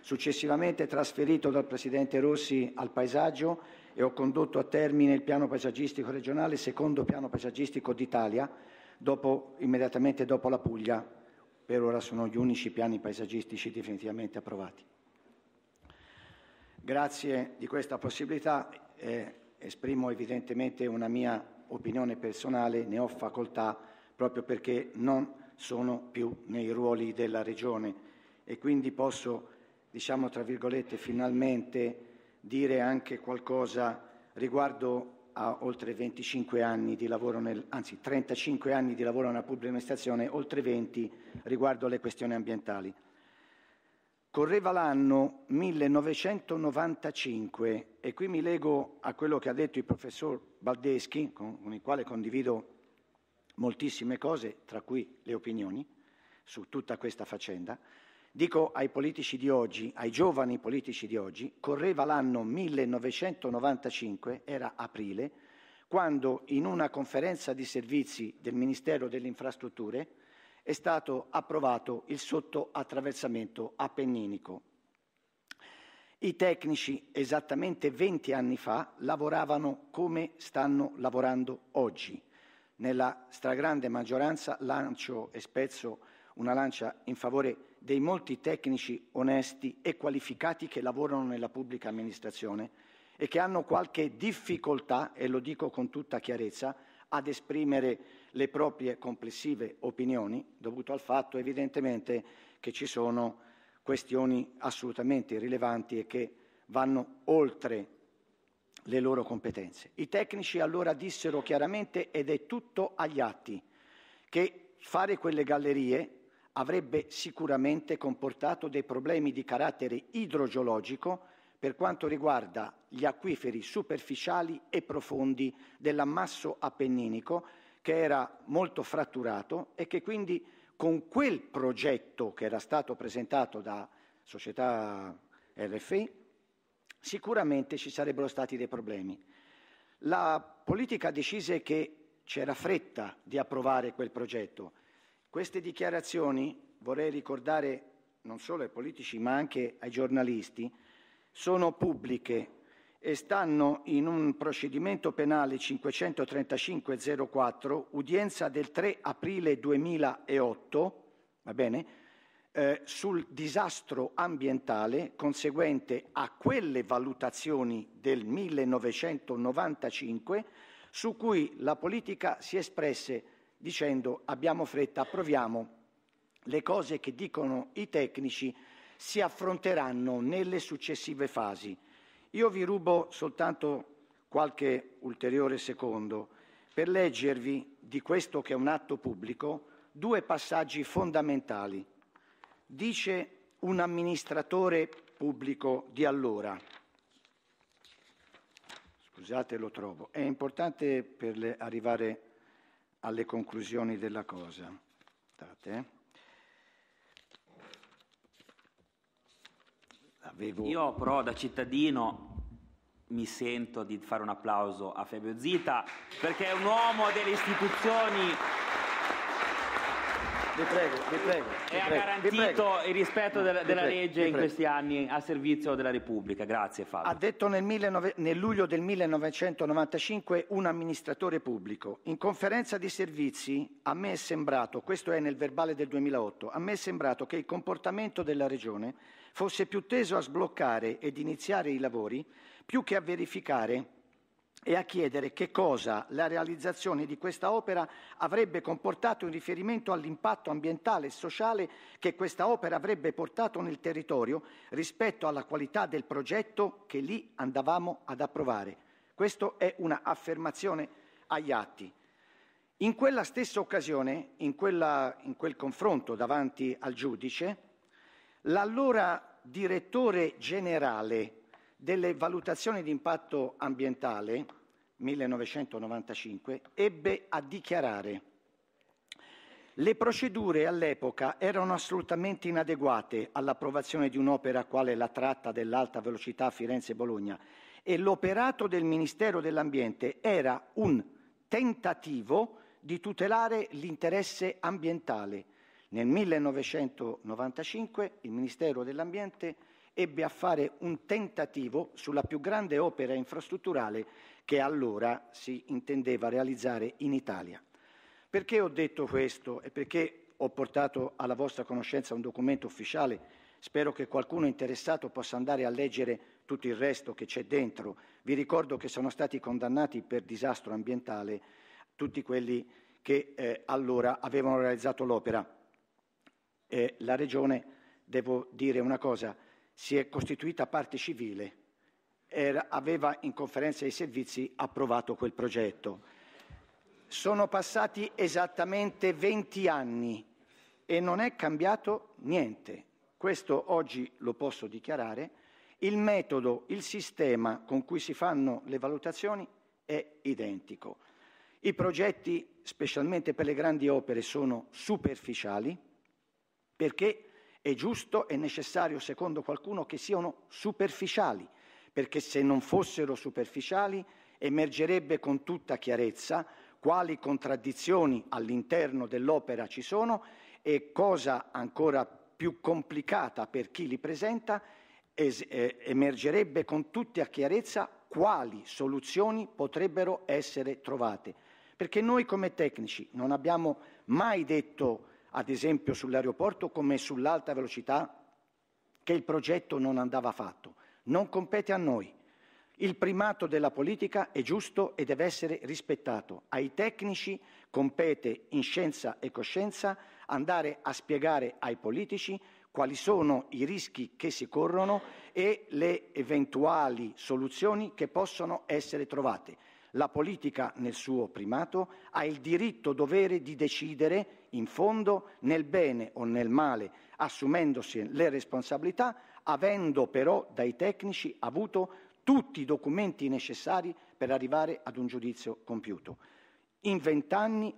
successivamente trasferito dal Presidente Rossi al paesaggio e ho condotto a termine il piano paesaggistico regionale, secondo piano paesaggistico d'Italia, dopo, immediatamente dopo la Puglia, per ora sono gli unici piani paesaggistici definitivamente approvati. Grazie di questa possibilità eh, esprimo evidentemente una mia opinione personale, ne ho facoltà proprio perché non sono più nei ruoli della Regione e quindi posso, diciamo tra virgolette, finalmente dire anche qualcosa riguardo ha oltre 25 anni di lavoro, nel, anzi 35 anni di lavoro nella pubblica amministrazione, oltre 20 riguardo alle questioni ambientali. Correva l'anno 1995 e qui mi lego a quello che ha detto il professor Baldeschi, con, con il quale condivido moltissime cose, tra cui le opinioni su tutta questa faccenda. Dico ai politici di oggi, ai giovani politici di oggi, correva l'anno 1995, era aprile, quando in una conferenza di servizi del Ministero delle Infrastrutture è stato approvato il sottoattraversamento appenninico. I tecnici, esattamente 20 anni fa, lavoravano come stanno lavorando oggi. Nella stragrande maggioranza lancio e spezzo una lancia in favore di dei molti tecnici onesti e qualificati che lavorano nella pubblica amministrazione e che hanno qualche difficoltà, e lo dico con tutta chiarezza, ad esprimere le proprie complessive opinioni, dovuto al fatto evidentemente che ci sono questioni assolutamente rilevanti e che vanno oltre le loro competenze. I tecnici allora dissero chiaramente, ed è tutto agli atti, che fare quelle gallerie avrebbe sicuramente comportato dei problemi di carattere idrogeologico per quanto riguarda gli acquiferi superficiali e profondi dell'ammasso appenninico che era molto fratturato e che quindi con quel progetto che era stato presentato da società RFI sicuramente ci sarebbero stati dei problemi. La politica decise che c'era fretta di approvare quel progetto queste dichiarazioni, vorrei ricordare non solo ai politici ma anche ai giornalisti, sono pubbliche e stanno in un procedimento penale 535-04, udienza del 3 aprile 2008, va bene, eh, sul disastro ambientale conseguente a quelle valutazioni del 1995 su cui la politica si espresse dicendo abbiamo fretta, approviamo, le cose che dicono i tecnici si affronteranno nelle successive fasi. Io vi rubo soltanto qualche ulteriore secondo per leggervi di questo che è un atto pubblico due passaggi fondamentali. Dice un amministratore pubblico di allora, scusate lo trovo, è importante per arrivare alle conclusioni della cosa. Date. Avevo... Io però da cittadino mi sento di fare un applauso a Fabio Zita perché è un uomo delle istituzioni vi prego, vi prego. Vi e ha garantito il rispetto della, della prego, legge in questi anni a servizio della Repubblica. Grazie Fabio. Ha detto nel, 19, nel luglio del 1995 un amministratore pubblico. In conferenza di servizi a me è sembrato, questo è nel verbale del 2008, a me è sembrato che il comportamento della Regione fosse più teso a sbloccare ed iniziare i lavori più che a verificare e a chiedere che cosa la realizzazione di questa opera avrebbe comportato in riferimento all'impatto ambientale e sociale che questa opera avrebbe portato nel territorio rispetto alla qualità del progetto che lì andavamo ad approvare. Questa è un'affermazione agli atti. In quella stessa occasione, in, quella, in quel confronto davanti al giudice, l'allora direttore generale delle valutazioni di impatto ambientale 1995 ebbe a dichiarare le procedure all'epoca erano assolutamente inadeguate all'approvazione di un'opera quale la tratta dell'alta velocità Firenze-Bologna e l'operato del Ministero dell'Ambiente era un tentativo di tutelare l'interesse ambientale. Nel 1995 il Ministero dell'Ambiente ebbe a fare un tentativo sulla più grande opera infrastrutturale che allora si intendeva realizzare in Italia. Perché ho detto questo e perché ho portato alla vostra conoscenza un documento ufficiale? Spero che qualcuno interessato possa andare a leggere tutto il resto che c'è dentro. Vi ricordo che sono stati condannati per disastro ambientale tutti quelli che eh, allora avevano realizzato l'opera. Eh, la Regione, devo dire una cosa, si è costituita parte civile, era, aveva in conferenza dei servizi approvato quel progetto. Sono passati esattamente 20 anni e non è cambiato niente. Questo oggi lo posso dichiarare. Il metodo, il sistema con cui si fanno le valutazioni è identico. I progetti, specialmente per le grandi opere, sono superficiali perché è giusto e necessario, secondo qualcuno, che siano superficiali, perché se non fossero superficiali emergerebbe con tutta chiarezza quali contraddizioni all'interno dell'opera ci sono e cosa ancora più complicata per chi li presenta, es- eh, emergerebbe con tutta chiarezza quali soluzioni potrebbero essere trovate. Perché noi come tecnici non abbiamo mai detto ad esempio sull'aeroporto come sull'alta velocità, che il progetto non andava fatto. Non compete a noi. Il primato della politica è giusto e deve essere rispettato. Ai tecnici compete in scienza e coscienza andare a spiegare ai politici quali sono i rischi che si corrono e le eventuali soluzioni che possono essere trovate. La politica, nel suo primato, ha il diritto-dovere di decidere, in fondo, nel bene o nel male, assumendosi le responsabilità, avendo però dai tecnici avuto tutti i documenti necessari per arrivare ad un giudizio compiuto. In vent'anni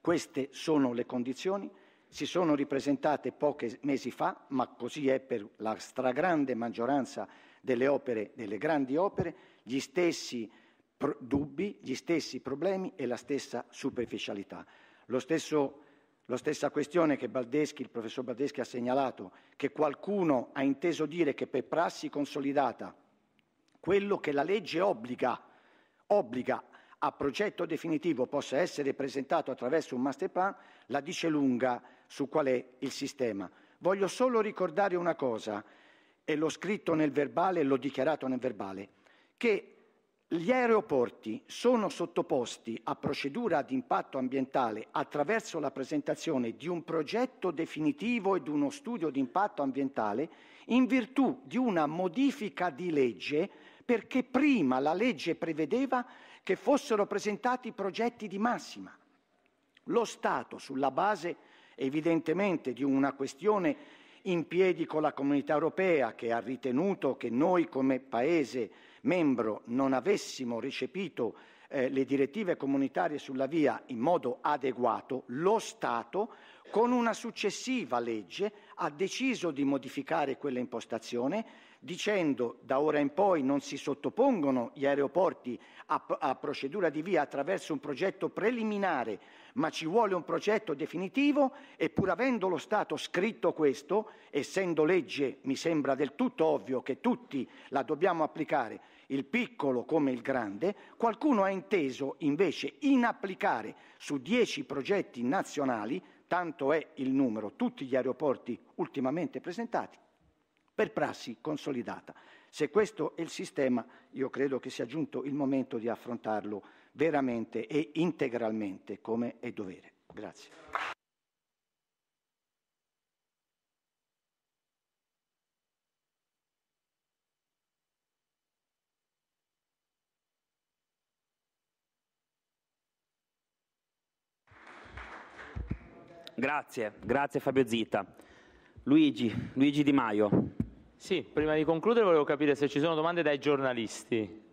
queste sono le condizioni, si sono ripresentate pochi mesi fa, ma così è per la stragrande maggioranza delle opere, delle grandi opere, gli stessi pro- dubbi, gli stessi problemi e la stessa superficialità. Lo Stesso, la stessa questione che Baldeschi, il professor Baldeschi ha segnalato, che qualcuno ha inteso dire che per prassi consolidata quello che la legge obbliga, obbliga a progetto definitivo possa essere presentato attraverso un master plan, la dice lunga su qual è il sistema. Voglio solo ricordare una cosa, e l'ho scritto nel verbale e l'ho dichiarato nel verbale, che gli aeroporti sono sottoposti a procedura di impatto ambientale attraverso la presentazione di un progetto definitivo ed uno studio di impatto ambientale in virtù di una modifica di legge perché prima la legge prevedeva che fossero presentati progetti di massima. Lo Stato, sulla base evidentemente di una questione in piedi con la comunità europea che ha ritenuto che noi come Paese membro non avessimo recepito eh, le direttive comunitarie sulla via in modo adeguato, lo Stato, con una successiva legge, ha deciso di modificare quella impostazione dicendo da ora in poi non si sottopongono gli aeroporti a, a procedura di via attraverso un progetto preliminare ma ci vuole un progetto definitivo e pur avendo lo Stato scritto questo, essendo legge mi sembra del tutto ovvio che tutti la dobbiamo applicare, il piccolo come il grande, qualcuno ha inteso invece inapplicare su dieci progetti nazionali, tanto è il numero, tutti gli aeroporti ultimamente presentati, per prassi consolidata. Se questo è il sistema, io credo che sia giunto il momento di affrontarlo veramente e integralmente come è dovere. Grazie. Grazie, grazie Fabio Zita. Luigi, Luigi Di Maio. Sì, prima di concludere volevo capire se ci sono domande dai giornalisti.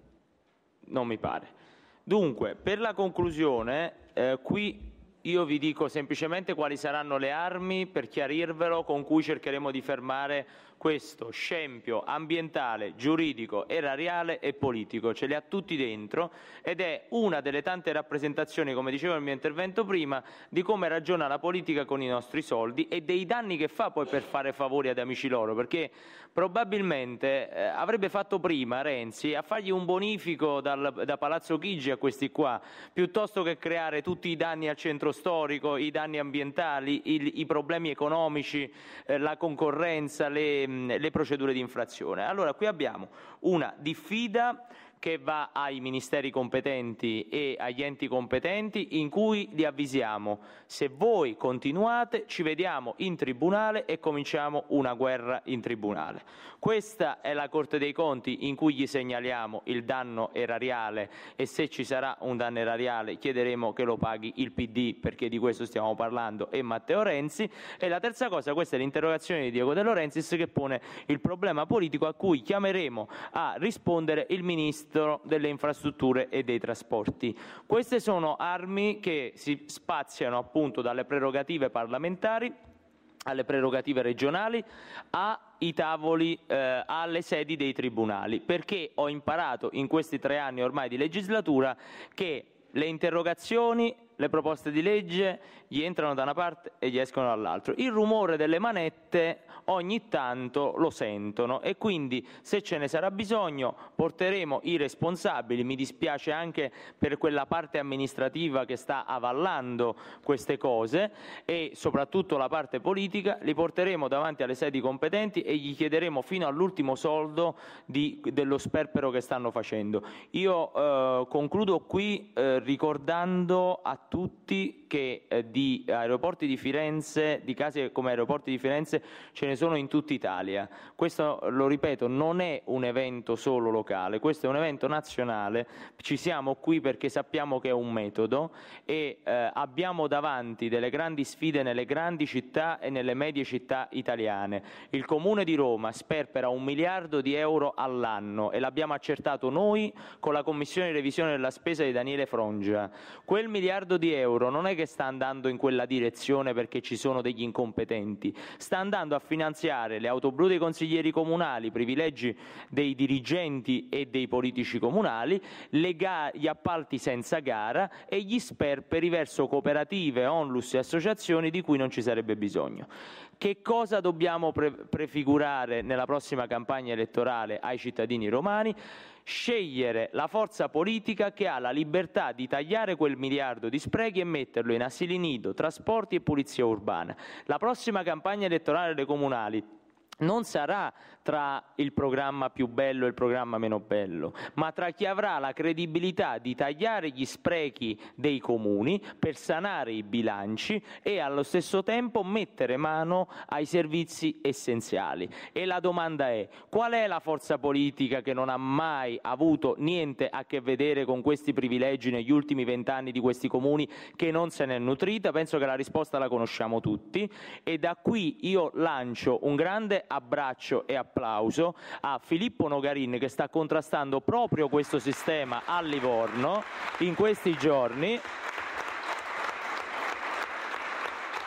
Non mi pare. Dunque, per la conclusione, eh, qui io vi dico semplicemente quali saranno le armi, per chiarirvelo, con cui cercheremo di fermare questo scempio ambientale, giuridico, erariale e politico, ce li ha tutti dentro ed è una delle tante rappresentazioni, come dicevo nel mio intervento prima, di come ragiona la politica con i nostri soldi e dei danni che fa poi per fare favori ad amici loro, perché probabilmente eh, avrebbe fatto prima Renzi a fargli un bonifico dal, da Palazzo Chigi a questi qua, piuttosto che creare tutti i danni al centro storico, i danni ambientali, il, i problemi economici, eh, la concorrenza, le le procedure di infrazione. Allora qui abbiamo una diffida che va ai ministeri competenti e agli enti competenti in cui li avvisiamo se voi continuate ci vediamo in tribunale e cominciamo una guerra in tribunale. Questa è la Corte dei Conti in cui gli segnaliamo il danno erariale e se ci sarà un danno erariale chiederemo che lo paghi il PD perché di questo stiamo parlando e Matteo Renzi e la terza cosa questa è l'interrogazione di Diego De Laurentiis che pone il problema politico a cui chiameremo a rispondere il ministro Ministro delle Infrastrutture e dei Trasporti. Queste sono armi che si spaziano appunto dalle prerogative parlamentari alle prerogative regionali, ai tavoli, eh, alle sedi dei tribunali, perché ho imparato in questi tre anni ormai di legislatura che le interrogazioni le proposte di legge gli entrano da una parte e gli escono dall'altra. Il rumore delle manette ogni tanto lo sentono e quindi se ce ne sarà bisogno porteremo i responsabili. Mi dispiace anche per quella parte amministrativa che sta avallando queste cose e soprattutto la parte politica, li porteremo davanti alle sedi competenti e gli chiederemo fino all'ultimo soldo di, dello sperpero che stanno facendo. Io eh, concludo qui eh, ricordando a tutti che eh, di aeroporti di Firenze, di case come aeroporti di Firenze, ce ne sono in tutta Italia. Questo, lo ripeto, non è un evento solo locale, questo è un evento nazionale. Ci siamo qui perché sappiamo che è un metodo e eh, abbiamo davanti delle grandi sfide nelle grandi città e nelle medie città italiane. Il Comune di Roma sperpera un miliardo di euro all'anno e l'abbiamo accertato noi con la Commissione di revisione della spesa di Daniele Frongia. Quel miliardo miliardo di euro non è che sta andando in quella direzione perché ci sono degli incompetenti, sta andando a finanziare le auto blu dei consiglieri comunali, i privilegi dei dirigenti e dei politici comunali, gli appalti senza gara e gli sperperi verso cooperative, onlus e associazioni di cui non ci sarebbe bisogno. Che cosa dobbiamo pre prefigurare nella prossima campagna elettorale ai cittadini romani? scegliere la forza politica che ha la libertà di tagliare quel miliardo di sprechi e metterlo in asili nido, trasporti e pulizia urbana. La prossima campagna elettorale delle comunali non sarà tra il programma più bello e il programma meno bello, ma tra chi avrà la credibilità di tagliare gli sprechi dei comuni per sanare i bilanci e allo stesso tempo mettere mano ai servizi essenziali. E la domanda è qual è la forza politica che non ha mai avuto niente a che vedere con questi privilegi negli ultimi vent'anni di questi comuni che non se ne è nutrita? Penso che la risposta la conosciamo tutti e da qui io lancio un grande abbraccio e appoggio applauso a Filippo Nogarin che sta contrastando proprio questo sistema a Livorno in questi giorni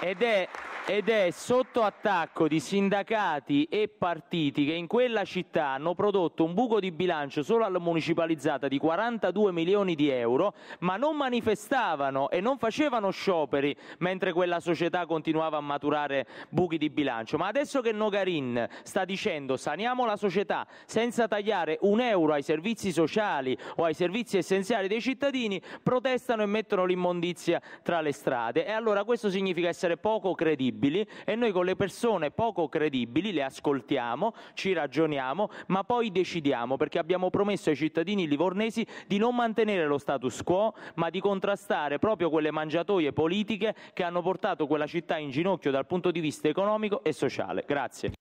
ed è ed è sotto attacco di sindacati e partiti che in quella città hanno prodotto un buco di bilancio solo alla municipalizzata di 42 milioni di euro, ma non manifestavano e non facevano scioperi mentre quella società continuava a maturare buchi di bilancio. Ma adesso che Nogarin sta dicendo saniamo la società senza tagliare un euro ai servizi sociali o ai servizi essenziali dei cittadini, protestano e mettono l'immondizia tra le strade. E allora questo significa essere poco credibili credibili e noi con le persone poco credibili le ascoltiamo, ci ragioniamo, ma poi decidiamo perché abbiamo promesso ai cittadini livornesi di non mantenere lo status quo, ma di contrastare proprio quelle mangiatoie politiche che hanno portato quella città in ginocchio dal punto di vista economico e sociale. Grazie.